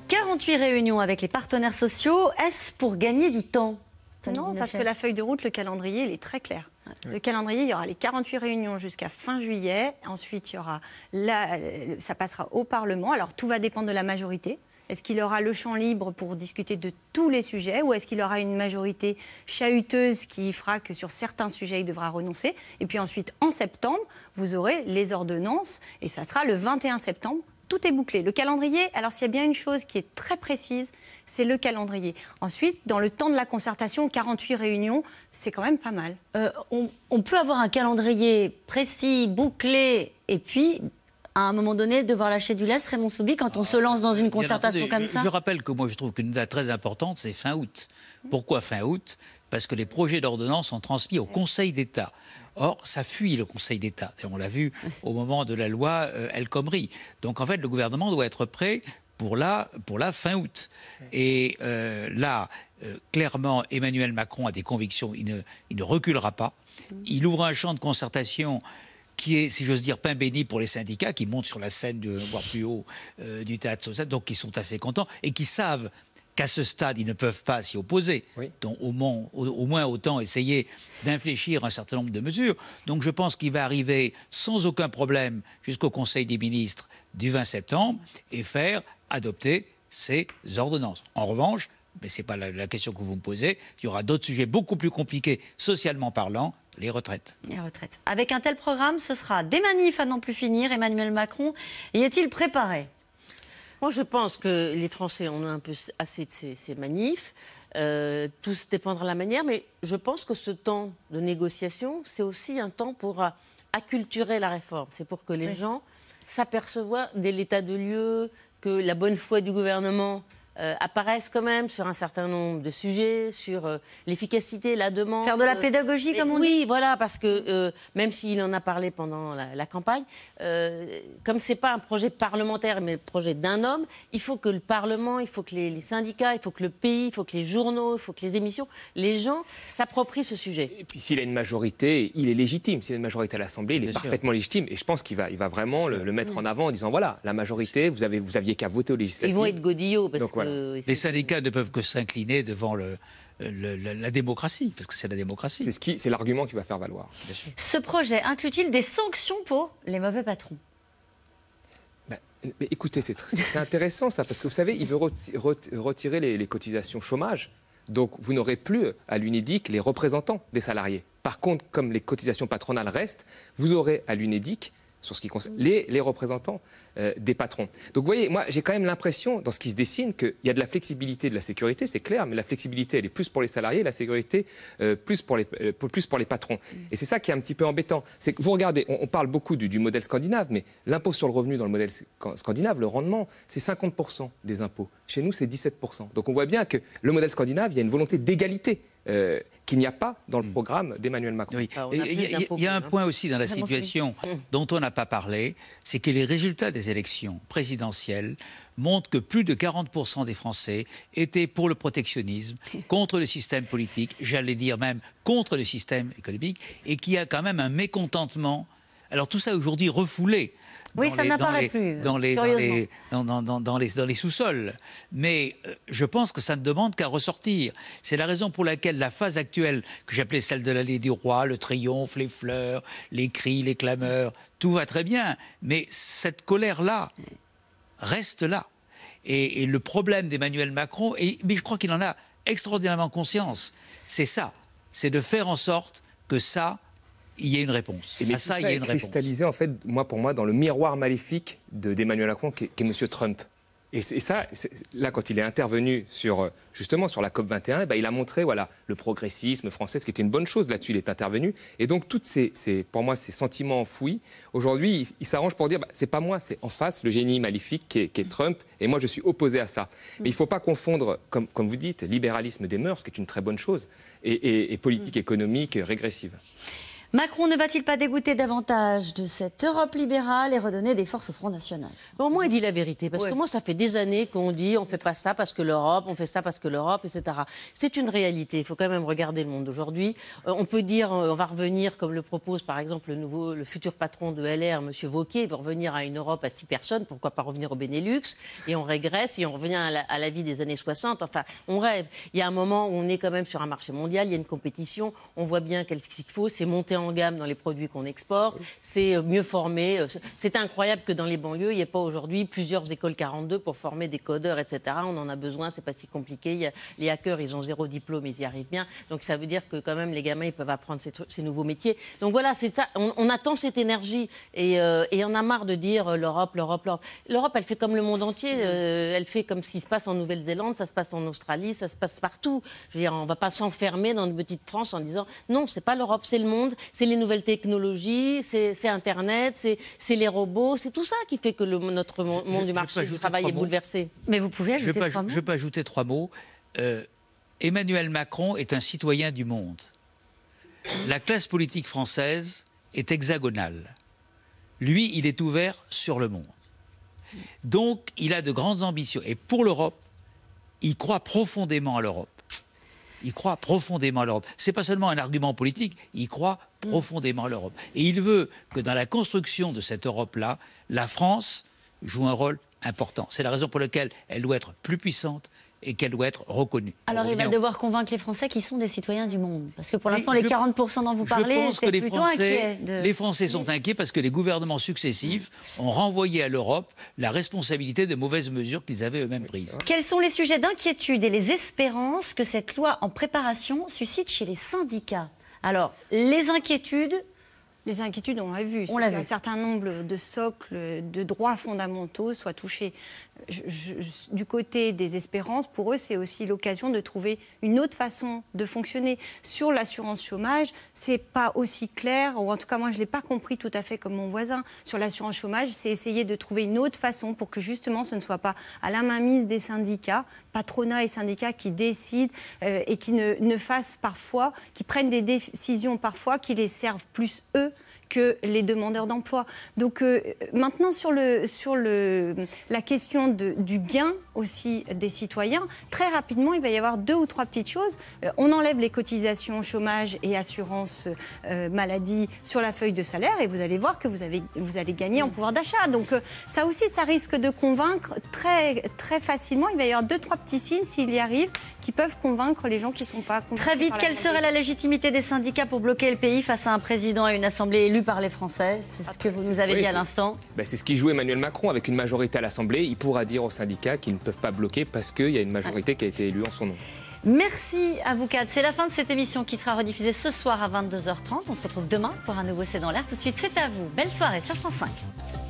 48 réunions avec les partenaires sociaux, est-ce pour gagner du temps ?» Non, parce que la feuille de route, le calendrier, il est très clair. Le calendrier, il y aura les 48 réunions jusqu'à fin juillet. Ensuite, il y aura euh, ça passera au Parlement. Alors, tout va dépendre de la majorité. Est-ce qu'il aura le champ libre pour discuter de tous les sujets ou est-ce qu'il aura une majorité chahuteuse qui fera que sur certains sujets, il devra renoncer Et puis ensuite, en septembre, vous aurez les ordonnances et ça sera le 21 septembre tout est bouclé. Le calendrier, alors s'il y a bien une chose qui est très précise, c'est le calendrier. Ensuite, dans le temps de la concertation, 48 réunions, c'est quand même pas mal. Euh, on, peut avoir un calendrier précis, bouclé, et puis à un moment donné devoir lâcher du lest, Raymond Soubi, quand on ah, se lance dans une concertation comme ça Je rappelle que moi, je trouve qu'une date très importante, c'est fin août. Pourquoi fin août parce que les projets d'ordonnance sont transmis au Conseil d'État. Or, ça fuit le Conseil d'État. On l'a vu au moment de la loi euh, El Khomri. Donc, en fait, le gouvernement doit être prêt pour la, pour la fin août. Et euh, là, euh, clairement, Emmanuel Macron a des convictions. Il ne, il ne reculera pas. Il ouvre un champ de concertation qui est, si j'ose dire, pain béni pour les syndicats qui montent sur la scène, de, voire plus haut, du théâtre social, donc qui sont assez contents et qui savent qu'à ce stade, ils ne peuvent pas s'y opposer. Donc, au moins, autant essayer d'infléchir un certain nombre de mesures. Donc, je pense qu'il va arriver sans aucun problème jusqu'au Conseil des ministres du 20 septembre et faire adopter ces ordonnances. En revanche, mais ce n'est pas la, question que vous me posez, il y aura d'autres sujets beaucoup plus compliqués socialement parlant, les retraites. Les retraites. Avec un tel programme, ce sera des manifs à n'en plus finir. Emmanuel Macron y est-il préparé moi, je pense que les Français, en ont un peu assez de ces, manifs. Euh, tout dépendra de la manière, mais je pense que ce temps de négociation, c'est aussi un temps pour euh, acculturer la réforme. C'est pour que les gens s'aperçoivent de l'état de lieu, que la bonne foi du gouvernement euh, apparaissent quand même sur un certain nombre de sujets, sur euh, l'efficacité, la demande. Faire de la pédagogie, euh, comme on oui, dit. Oui, voilà, parce que même s'il en a parlé pendant la, campagne, comme c'est pas un projet parlementaire, mais le projet d'un homme, il faut que le Parlement, il faut que les, syndicats, il faut que le pays, il faut que les journaux, il faut que les émissions, les gens s'approprient ce sujet. Et puis s'il a une majorité, il est légitime. S'il a une majorité à l'Assemblée, il est parfaitement légitime. Et je pense qu'il va, il va vraiment le, mettre en avant en disant voilà, la majorité, vous, avez, vous aviez qu'à voter aux législatives. Ils vont être Godillot parce que les syndicats ne peuvent que s'incliner devant la, démocratie, parce que c'est la démocratie. C'est, ce qui, c'est l'argument qui va faire valoir. Ce projet inclut-il des sanctions pour les mauvais patrons ben, Écoutez, c'est, intéressant ça, parce que vous savez, il veut retirer les, les cotisations chômage. Donc vous n'aurez plus à l'UNEDIC les représentants des salariés. Par contre, comme les cotisations patronales restent, vous aurez à l'UNEDIC sur ce qui concerne les, représentants euh, des patrons. Donc vous voyez, moi j'ai quand même l'impression, dans ce qui se dessine, qu'il y a de la flexibilité de la sécurité, c'est clair, mais la flexibilité elle est plus pour les salariés, la sécurité euh, plus, pour les, euh, plus pour les patrons. Mm. Et c'est ça qui est un petit peu embêtant. C'est que vous regardez, on, parle beaucoup du, du, modèle scandinave, mais l'impôt sur le revenu dans le modèle scandinave, le rendement, c'est 50% des impôts. Chez nous, c'est 17%. Donc on voit bien que le modèle scandinave, il y a une volonté d'égalité qu'il n'y a pas dans le mm. programme d'Emmanuel Macron. Ah, il y, a un point aussi dans la situation mm. dont on n'a pas parlé, c'est que les résultats des élections présidentielles montrent que plus de 40% des Français étaient pour le protectionnisme, mm. contre le système politique, j'allais dire même contre le système économique, et qu'il y a quand même un mécontentement. Alors tout ça aujourd'hui refoulé oui, ça n'apparaît plus. Dans les, sous-sols. Mais euh, je pense que ça ne demande qu'à ressortir. C'est la raison pour laquelle la phase actuelle, que j'appelais celle de l'allée du roi, le triomphe, les fleurs, les cris, les clameurs, tout va très bien. Mais cette colère-là reste là. Et, et le problème d'Emmanuel Macron, et, mais je crois qu'il en a extraordinairement conscience, c'est ça. C'est de faire en sorte que ça il y a une réponse. Et ça, il y a est cristallisé, en fait, moi, pour moi, dans le miroir maléfique d'Emmanuel Macron, qui est, Monsieur M. Trump. Et, c'est ça, là, quand il est intervenu sur, euh, justement sur la COP21, eh ben, il a montré voilà, le progressisme français, ce qui était une bonne chose. Là-dessus, il est intervenu. Et donc, toutes ces, pour moi, ces sentiments enfouis, aujourd'hui, il, s'arrange pour dire bah, c'est pas moi, c'est en face le génie maléfique qui est, Trump, et moi, je suis opposé à ça. Mm. Mais il ne faut pas confondre, comme, comme vous dites, libéralisme des mœurs, ce qui est une très bonne chose, et politique mm. économique régressive. Macron ne va-t-il pas dégoûter davantage de cette Europe libérale et redonner des forces au Front National Au moins, il dit la vérité, parce que moi, ça fait des années qu'on dit on fait pas ça parce que l'Europe, on fait ça parce que l'Europe, etc. C'est une réalité. Il faut quand même regarder le monde Aujourd'hui, euh, on peut dire, euh, on va revenir, comme le propose par exemple le, nouveau, le futur patron de LR, M. Vauquier, il revenir à une Europe à six personnes, pourquoi pas revenir au Benelux Et on régresse, et on revient à la, vie des années 60. Enfin, on rêve. Il y a un moment où on est quand même sur un marché mondial, il y a une compétition, on voit bien qu'est-ce qu'il faut, c'est monter en gamme dans les produits qu'on exporte, c'est euh, mieux formé. Euh, c'est incroyable que dans les banlieues, il n'y ait pas aujourd'hui plusieurs écoles 42 pour former des codeurs, etc. On en a besoin, c'est pas si compliqué. Les hackers, ils ont zéro diplôme, ils y arrivent bien. Donc ça veut dire que quand même, les gamins, ils peuvent apprendre ces, nouveaux métiers. Donc voilà, on, on, attend cette énergie et, euh, on a marre de dire l'Europe, l'Europe, l'Europe. L'Europe, elle fait comme le monde entier. elle fait comme ce qui se passe en Nouvelle-Zélande, ça se passe en Australie, ça se passe partout. Je veux dire, on ne va pas s'enfermer dans une petite France en disant non, c'est pas l'Europe, c'est le monde c'est les nouvelles technologies, c'est Internet, c'est les robots, c'est tout ça qui fait que le, notre monde du marché du travail est bouleversé. Mais vous pouvez ajouter trois mots. Je peux ajouter trois mots. Emmanuel Macron est un citoyen du monde. La classe politique française est hexagonale. Lui, il est ouvert sur le monde. Donc, il a de grandes ambitions. Et pour l'Europe, il croit profondément à l'Europe il croit profondément à l'Europe. Ce n'est pas seulement un argument politique, il croit profondément à l'Europe. Et il veut que dans la construction de cette Europe-là, la France joue un rôle important. C'est la raison pour laquelle elle doit être plus puissante, et qu'elle doit être reconnue. Alors il va devoir convaincre les Français qui sont des citoyens du monde. Parce que pour l'instant, les 40% dont vous parlez, les Français, sont inquiets parce que les gouvernements successifs ont renvoyé à l'Europe la responsabilité des mauvaises mesures qu'ils avaient eux-mêmes prises. Quels sont les sujets d'inquiétude et les espérances que cette loi en préparation suscite chez les syndicats Alors, les inquiétudes, les inquiétudes, on l'a vu. cest certain nombre de socles de droits fondamentaux soient touchés du côté des espérances, pour eux, c'est aussi l'occasion de trouver une autre façon de fonctionner. Sur l'assurance chômage, c'est pas aussi clair, ou en tout cas, moi, je l'ai pas compris tout à fait comme mon voisin. Sur l'assurance chômage, c'est essayer de trouver une autre façon pour que justement ce ne soit pas à la mainmise des syndicats, patronat et syndicats qui décident euh, et qui ne, ne fassent parfois, qui prennent des décisions parfois qui les servent plus eux que les demandeurs d'emploi. Donc euh, maintenant, sur, le, sur le, la question du gain aussi des citoyens. Très rapidement, il va y avoir deux ou trois petites choses. Euh, on enlève les cotisations chômage et assurance euh, maladie sur la feuille de salaire et vous allez voir que vous, avez, vous allez gagner en pouvoir d'achat. Donc euh, ça aussi, ça risque de convaincre très, très facilement. Il va y avoir deux, trois petits signes, s'il y arrive, qui peuvent convaincre les gens qui ne sont pas Très vite, quelle serait la légitimité des syndicats pour bloquer le pays face à un président et une assemblée élue par les Français C'est ce ah, que vous nous avez dit à l'instant. Ben, c'est ce qui joue Emmanuel Macron. Avec une majorité à l'Assemblée, il pourra dire aux syndicats qu'il ne peuvent pas bloquer parce qu'il y a une majorité qui a été élue en son nom. Merci à C'est la fin de cette émission qui sera rediffusée ce soir à 22h30. On se retrouve demain pour un nouveau C'est dans l'air. Tout de suite, c'est à vous. Belle soirée sur France 5.